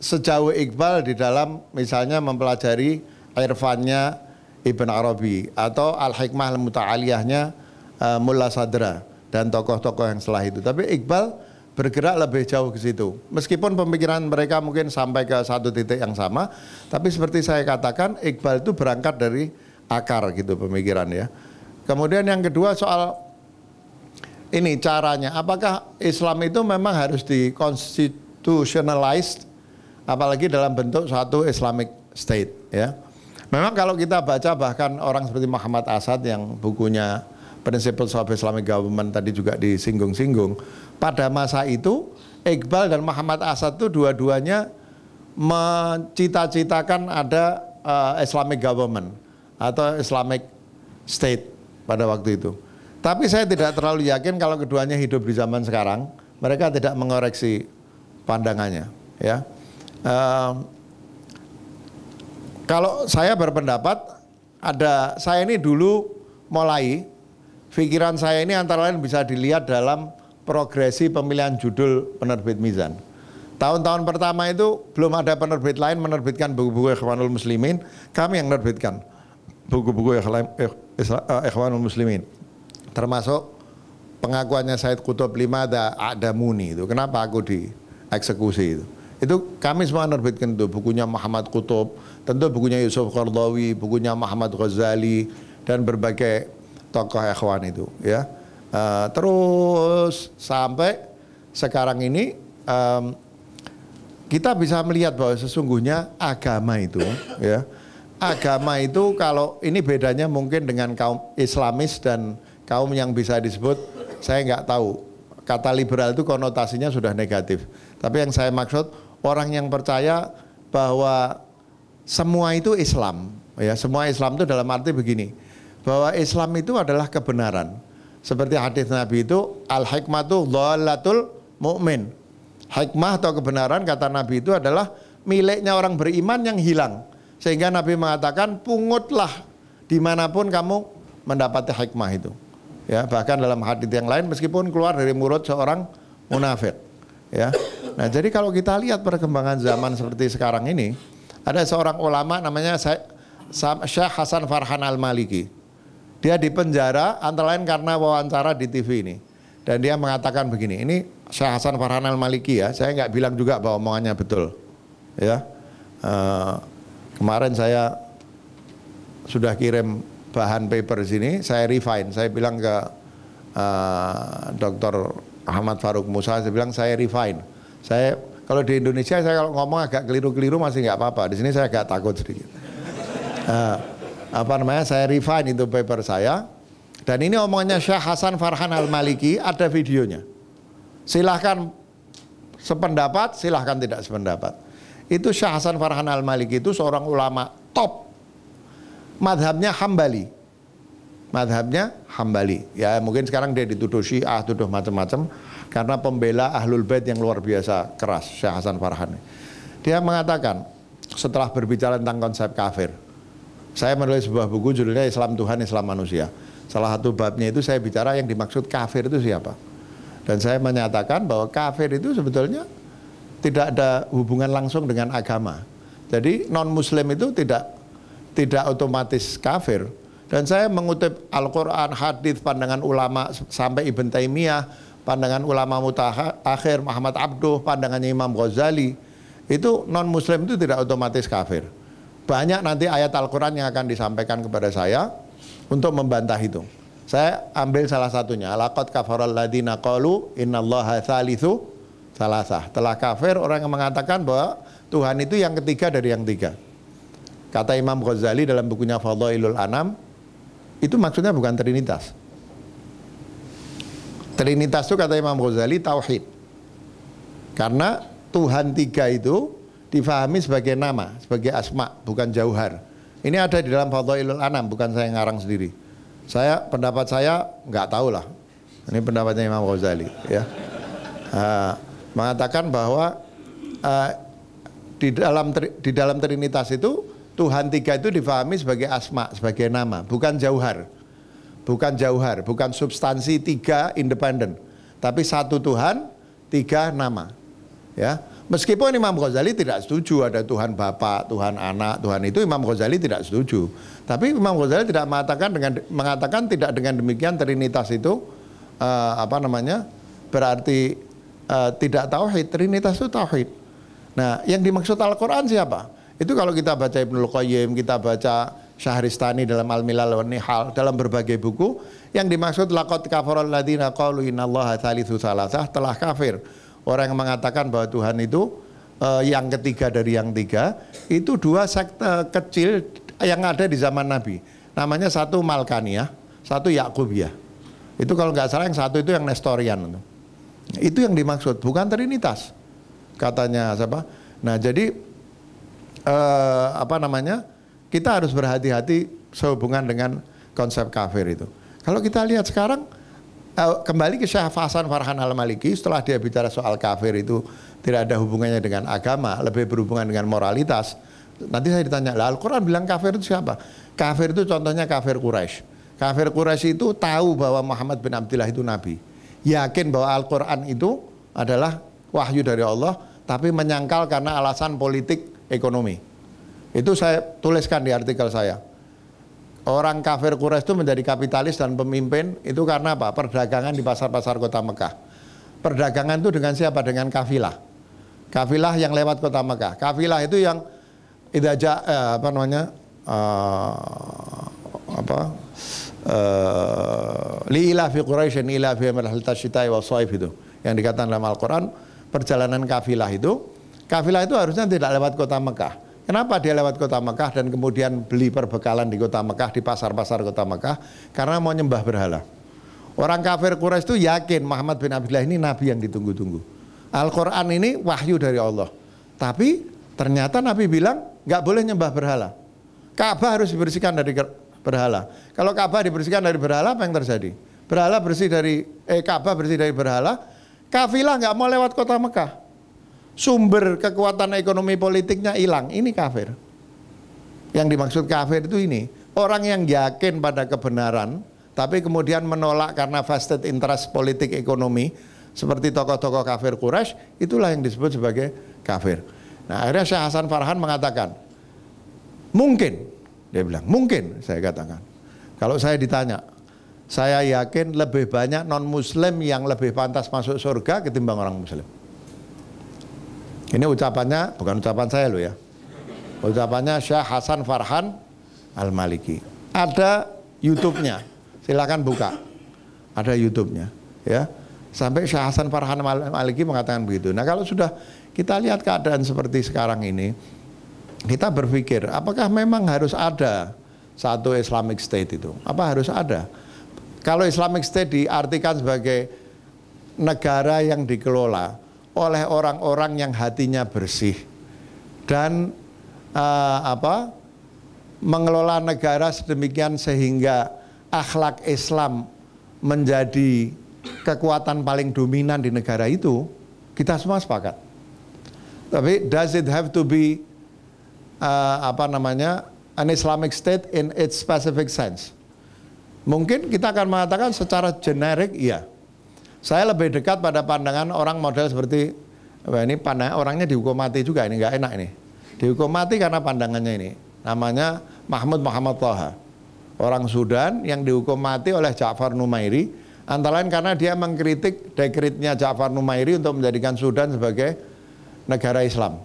sejauh Iqbal di dalam misalnya mempelajari irfannya Ibn Arabi atau Al-Hikmah Al-Muta'aliyahnya uh, Mullah Sadra dan tokoh-tokoh yang setelah itu. Tapi Iqbal bergerak lebih jauh ke situ. Meskipun pemikiran mereka mungkin sampai ke satu titik yang sama, tapi seperti saya katakan Iqbal itu berangkat dari akar gitu pemikiran ya. Kemudian yang kedua soal ini caranya. Apakah Islam itu memang harus dikonstitusionalized, apalagi dalam bentuk suatu Islamic state ya. Memang kalau kita baca bahkan orang seperti Muhammad Asad yang bukunya Principles of Islamic Government tadi juga disinggung-singgung, pada masa itu Iqbal dan Muhammad Asad itu dua-duanya mencita-citakan ada uh, Islamic government atau Islamic state pada waktu itu. Tapi saya tidak terlalu yakin kalau keduanya hidup di zaman sekarang, mereka tidak mengoreksi pandangannya. Ya, uh, kalau saya berpendapat ada saya ini dulu mulai pikiran saya ini antara lain bisa dilihat dalam progresi pemilihan judul penerbit Mizan. Tahun-tahun pertama itu belum ada penerbit lain menerbitkan buku-buku Ikhwanul Muslimin, kami yang menerbitkan buku-buku eh, Ikhwanul Muslimin termasuk pengakuannya Said Kutub 5 ada ada muni itu kenapa aku dieksekusi itu itu kami semua menerbitkan itu bukunya Muhammad Kutub tentu bukunya Yusuf Qardawi bukunya Muhammad Ghazali dan berbagai tokoh ikhwan itu ya uh, terus sampai sekarang ini um, kita bisa melihat bahwa sesungguhnya agama itu ya agama itu kalau ini bedanya mungkin dengan kaum Islamis dan kaum yang bisa disebut saya nggak tahu. Kata liberal itu konotasinya sudah negatif. Tapi yang saya maksud orang yang percaya bahwa semua itu Islam, ya semua Islam itu dalam arti begini bahwa Islam itu adalah kebenaran. Seperti hadis Nabi itu al hikmatu dhalatul mukmin. Hikmah atau kebenaran kata Nabi itu adalah miliknya orang beriman yang hilang. Sehingga Nabi mengatakan pungutlah dimanapun kamu mendapati hikmah itu ya bahkan dalam hadis yang lain meskipun keluar dari mulut seorang munafik ya nah jadi kalau kita lihat perkembangan zaman seperti sekarang ini ada seorang ulama namanya Syekh Hasan Farhan Al Maliki dia dipenjara antara lain karena wawancara di TV ini dan dia mengatakan begini ini Syekh Hasan Farhan Al Maliki ya saya nggak bilang juga bahwa omongannya betul ya uh, kemarin saya sudah kirim bahan paper sini saya refine. Saya bilang ke uh, eh, Dr. Ahmad Faruk Musa, saya bilang saya refine. Saya kalau di Indonesia saya kalau ngomong agak keliru-keliru masih nggak apa-apa. Di sini saya agak takut sedikit. Uh, (laughs) apa namanya? Saya refine itu paper saya. Dan ini omongannya Syekh Hasan Farhan Al Maliki ada videonya. Silahkan sependapat, silahkan tidak sependapat. Itu Syekh Hasan Farhan Al Maliki itu seorang ulama top madhabnya Hambali. Madhabnya Hambali. Ya mungkin sekarang dia dituduh Syiah, tuduh macam-macam. Karena pembela Ahlul Bait yang luar biasa keras, Syekh Hasan Farhan. Dia mengatakan, setelah berbicara tentang konsep kafir, saya menulis sebuah buku judulnya Islam Tuhan, Islam Manusia. Salah satu babnya itu saya bicara yang dimaksud kafir itu siapa. Dan saya menyatakan bahwa kafir itu sebetulnya tidak ada hubungan langsung dengan agama. Jadi non muslim itu tidak tidak otomatis kafir. Dan saya mengutip Al-Quran, hadis, pandangan ulama sampai Ibn Taymiyah, pandangan ulama akhir Muhammad Abduh, pandangannya Imam Ghazali. Itu non-muslim itu tidak otomatis kafir. Banyak nanti ayat Al-Quran yang akan disampaikan kepada saya untuk membantah itu. Saya ambil salah satunya. Laqad kafarul ladina qalu innallaha thalithu salasah. Telah kafir orang yang mengatakan bahwa Tuhan itu yang ketiga dari yang tiga. Kata Imam Ghazali dalam bukunya Fadhailul Anam, itu maksudnya bukan Trinitas. Trinitas itu kata Imam Ghazali Tauhid. Karena Tuhan tiga itu difahami sebagai nama, sebagai asma, bukan jauhar. Ini ada di dalam Fadhailul Anam, bukan saya ngarang sendiri. Saya pendapat saya nggak tahu lah. Ini pendapatnya Imam Ghazali, ya. Uh, mengatakan bahwa uh, di dalam di dalam Trinitas itu Tuhan tiga itu difahami sebagai asma, sebagai nama, bukan jauhar. Bukan jauhar, bukan substansi tiga independen. Tapi satu Tuhan, tiga nama. Ya, Meskipun Imam Ghazali tidak setuju ada Tuhan Bapa, Tuhan Anak, Tuhan itu Imam Ghazali tidak setuju. Tapi Imam Ghazali tidak mengatakan dengan mengatakan tidak dengan demikian Trinitas itu uh, apa namanya berarti uh, tidak tauhid. Trinitas itu tauhid. Nah, yang dimaksud Al-Qur'an siapa? Itu kalau kita baca Ibnu Qayyim, kita baca Syahristani dalam Al-Milal wa Nihal, dalam berbagai buku, yang dimaksud laqad kafarul ladina qalu innallaha thalithu salasah telah kafir. Orang yang mengatakan bahwa Tuhan itu uh, yang ketiga dari yang tiga, itu dua sekte eh, kecil yang ada di zaman Nabi. Namanya satu Malkaniyah, satu Yakubiyah. Itu kalau nggak salah yang satu itu yang Nestorian. Itu yang dimaksud, bukan Trinitas. Katanya siapa? Nah jadi eh, apa namanya kita harus berhati-hati sehubungan dengan konsep kafir itu. Kalau kita lihat sekarang eh, kembali ke Syekh Hasan Farhan Al Maliki setelah dia bicara soal kafir itu tidak ada hubungannya dengan agama, lebih berhubungan dengan moralitas. Nanti saya ditanya, lah Al-Quran bilang kafir itu siapa? Kafir itu contohnya kafir Quraisy. Kafir Quraisy itu tahu bahwa Muhammad bin Abdullah itu nabi. Yakin bahwa Al-Quran itu adalah wahyu dari Allah, tapi menyangkal karena alasan politik ekonomi. Itu saya tuliskan di artikel saya. Orang kafir Quraisy itu menjadi kapitalis dan pemimpin itu karena apa? Perdagangan di pasar-pasar kota Mekah. Perdagangan itu dengan siapa? Dengan kafilah. Kafilah yang lewat kota Mekah. Kafilah itu yang idaja eh, apa namanya? Uh, apa? Eh, li ila fi Quraisyin ila fi marhal tasyitai wa saif itu. Yang dikatakan dalam Al-Qur'an, perjalanan kafilah itu Kafilah itu harusnya tidak lewat kota Mekah. Kenapa dia lewat kota Mekah dan kemudian beli perbekalan di kota Mekah, di pasar-pasar kota Mekah? Karena mau nyembah berhala. Orang kafir Quraisy itu yakin Muhammad bin Abdullah ini nabi yang ditunggu-tunggu. Al-Quran ini wahyu dari Allah. Tapi ternyata Nabi bilang nggak boleh nyembah berhala. Ka'bah harus dibersihkan dari berhala. Kalau Ka'bah dibersihkan dari berhala apa yang terjadi? Berhala bersih dari eh Ka'bah bersih dari berhala. Kafilah nggak mau lewat kota Mekah sumber kekuatan ekonomi politiknya hilang, ini kafir. Yang dimaksud kafir itu ini, orang yang yakin pada kebenaran, tapi kemudian menolak karena vested interest politik ekonomi, seperti tokoh-tokoh kafir Quraisy, itulah yang disebut sebagai kafir. Nah akhirnya Syekh Hasan Farhan mengatakan, mungkin, dia bilang, mungkin saya katakan. Kalau saya ditanya, saya yakin lebih banyak non muslim yang lebih pantas masuk surga ketimbang orang muslim. Ini ucapannya bukan ucapan saya loh ya. Ucapannya Syekh Hasan Farhan Al-Maliki. Ada YouTube-nya. Silakan buka. Ada YouTube-nya, ya. Sampai Syekh Hasan Farhan Al Maliki mengatakan begitu. Nah, kalau sudah kita lihat keadaan seperti sekarang ini, kita berpikir apakah memang harus ada satu Islamic State itu? Apa harus ada? Kalau Islamic State diartikan sebagai negara yang dikelola oleh orang-orang yang hatinya bersih dan uh, apa mengelola negara sedemikian sehingga akhlak Islam menjadi kekuatan paling dominan di negara itu, kita semua sepakat. Tapi does it have to be uh, apa namanya an Islamic state in its specific sense? Mungkin kita akan mengatakan secara generik iya. Saya lebih dekat pada pandangan orang model seperti wah ini pandang orangnya dihukum mati juga ini nggak enak ini. Dihukum mati karena pandangannya ini. Namanya Mahmud Muhammad Toha. Orang Sudan yang dihukum mati oleh Ja'far Numairi antara lain karena dia mengkritik dekritnya Ja'far Numairi untuk menjadikan Sudan sebagai negara Islam.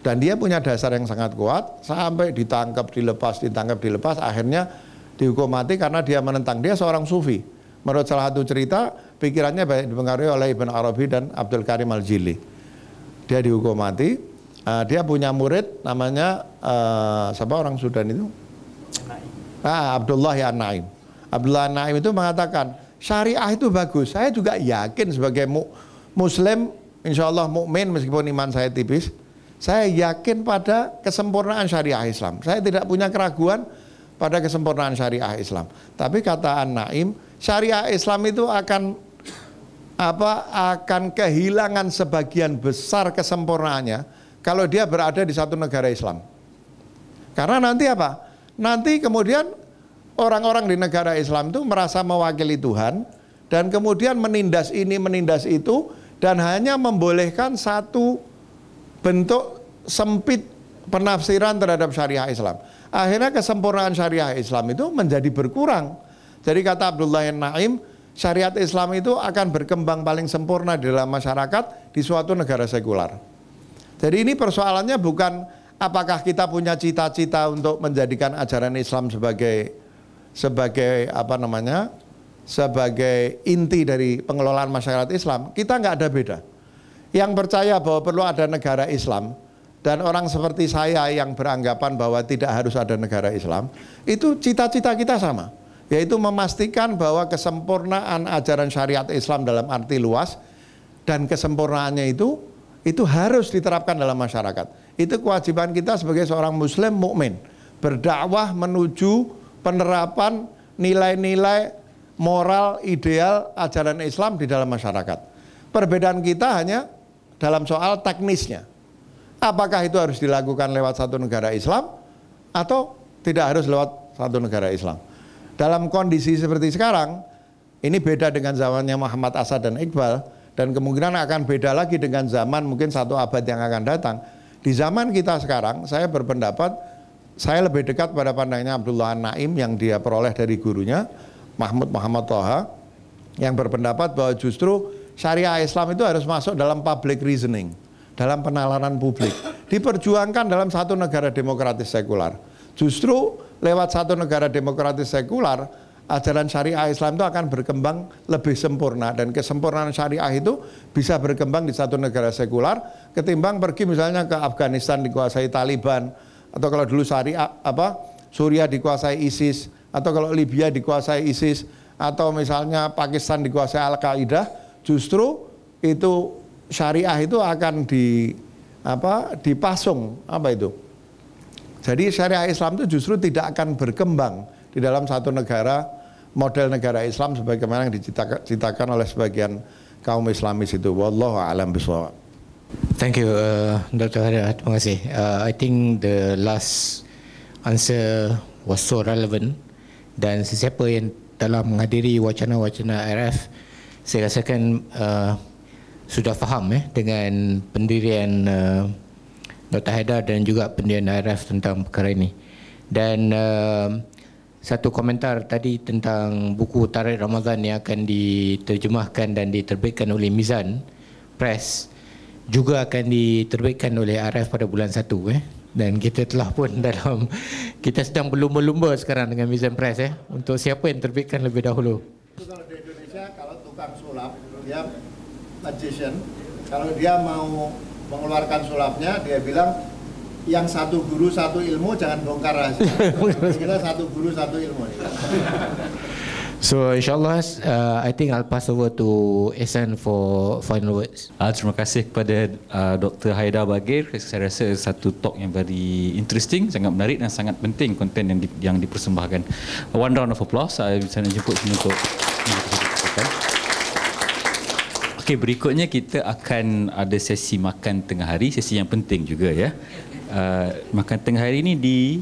Dan dia punya dasar yang sangat kuat sampai ditangkap, dilepas, ditangkap, dilepas akhirnya dihukum mati karena dia menentang. Dia seorang sufi. Menurut salah satu cerita, pikirannya banyak dipengaruhi oleh Ibn Arabi dan Abdul Karim Al-Jili. Dia dihukum mati. Uh, dia punya murid namanya uh, siapa orang Sudan itu? Ah, Abdullah ya Naim. Abdullah Naim itu mengatakan syariah itu bagus. Saya juga yakin sebagai mu muslim insya Allah mukmin meskipun iman saya tipis. Saya yakin pada kesempurnaan syariah Islam. Saya tidak punya keraguan pada kesempurnaan syariah Islam. Tapi kata An-Naim, syariah Islam itu akan apa akan kehilangan sebagian besar kesempurnaannya kalau dia berada di satu negara Islam. Karena nanti apa? Nanti kemudian orang-orang di negara Islam itu merasa mewakili Tuhan dan kemudian menindas ini menindas itu dan hanya membolehkan satu bentuk sempit penafsiran terhadap syariah Islam. Akhirnya kesempurnaan syariah Islam itu menjadi berkurang. Jadi kata Abdullah Naim, syariat Islam itu akan berkembang paling sempurna di dalam masyarakat di suatu negara sekular. Jadi ini persoalannya bukan apakah kita punya cita-cita untuk menjadikan ajaran Islam sebagai sebagai apa namanya sebagai inti dari pengelolaan masyarakat Islam, kita nggak ada beda. Yang percaya bahwa perlu ada negara Islam dan orang seperti saya yang beranggapan bahwa tidak harus ada negara Islam, itu cita-cita kita sama yaitu memastikan bahwa kesempurnaan ajaran syariat Islam dalam arti luas dan kesempurnaannya itu itu harus diterapkan dalam masyarakat. Itu kewajiban kita sebagai seorang muslim mukmin berdakwah menuju penerapan nilai-nilai moral ideal ajaran Islam di dalam masyarakat. Perbedaan kita hanya dalam soal teknisnya. Apakah itu harus dilakukan lewat satu negara Islam atau tidak harus lewat satu negara Islam? dalam kondisi seperti sekarang, ini beda dengan zamannya Muhammad Asad dan Iqbal, dan kemungkinan akan beda lagi dengan zaman mungkin satu abad yang akan datang. Di zaman kita sekarang, saya berpendapat saya lebih dekat pada pandangnya Abdullah Naim yang dia peroleh dari gurunya, Mahmud Muhammad Toha, yang berpendapat bahwa justru syariah Islam itu harus masuk dalam public reasoning, dalam penalaran publik. Diperjuangkan dalam satu negara demokratis sekular. Justru lewat satu negara demokratis sekular, ajaran syariah Islam itu akan berkembang lebih sempurna dan kesempurnaan syariah itu bisa berkembang di satu negara sekular ketimbang pergi misalnya ke Afghanistan dikuasai Taliban atau kalau dulu syariah apa Suriah dikuasai ISIS atau kalau Libya dikuasai ISIS atau misalnya Pakistan dikuasai Al Qaeda justru itu syariah itu akan di apa dipasung apa itu jadi syariah Islam itu justru tidak akan berkembang di dalam satu negara model negara Islam sebagaimana yang diciptakan oleh sebagian kaum Islamis itu. Wallahu a'lam bishawab. Thank you, uh, Dr. Harith. Terima kasih. Uh, I think the last answer was so relevant dan sesiapa yang telah menghadiri wacana-wacana RF, saya rasakan uh, sudah faham eh, dengan pendirian uh, Dr. Haidar dan juga pendirian IRF tentang perkara ini. Dan uh, satu komentar tadi tentang buku Tarikh Ramadan yang akan diterjemahkan dan diterbitkan oleh Mizan Press juga akan diterbitkan oleh IRF pada bulan 1 eh. Dan kita telah pun (laughs) dalam kita sedang berlumba-lumba sekarang dengan Mizan Press eh untuk siapa yang terbitkan lebih dahulu. Kalau di Indonesia kalau tukang sulap dia magician kalau dia mau mengeluarkan sulapnya dia bilang yang satu guru satu ilmu jangan bongkar rahasia. satu guru satu ilmu. (laughs) So insyaAllah uh, I think I'll pass over to Ehsan for final words. Uh, terima kasih kepada uh, Dr. Haida Bagir. Saya rasa satu talk yang very interesting, sangat menarik dan sangat penting konten yang, di, yang dipersembahkan. One round of applause. Saya jemput semua untuk... Okey, berikutnya kita akan ada sesi makan tengah hari, sesi yang penting juga ya. Uh, makan tengah hari ini di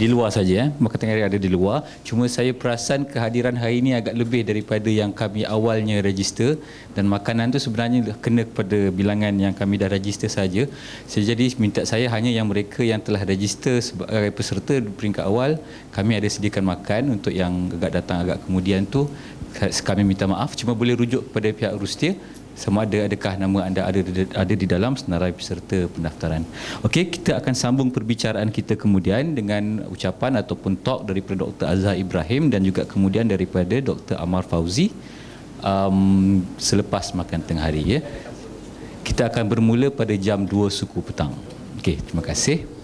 di luar saja eh. marketing area ada di luar cuma saya perasan kehadiran hari ini agak lebih daripada yang kami awalnya register dan makanan tu sebenarnya kena kepada bilangan yang kami dah register saja so, jadi minta saya hanya yang mereka yang telah register sebagai eh, peserta di peringkat awal kami ada sediakan makan untuk yang agak datang agak kemudian tu kami minta maaf cuma boleh rujuk kepada pihak rustia sama ada adakah nama anda ada ada di dalam senarai peserta pendaftaran. Okey, kita akan sambung perbincangan kita kemudian dengan ucapan ataupun talk daripada Dr. Azhar Ibrahim dan juga kemudian daripada Dr. Amar Fauzi um, selepas makan tengah hari ya. Kita akan bermula pada jam 2 suku petang. Okey, terima kasih.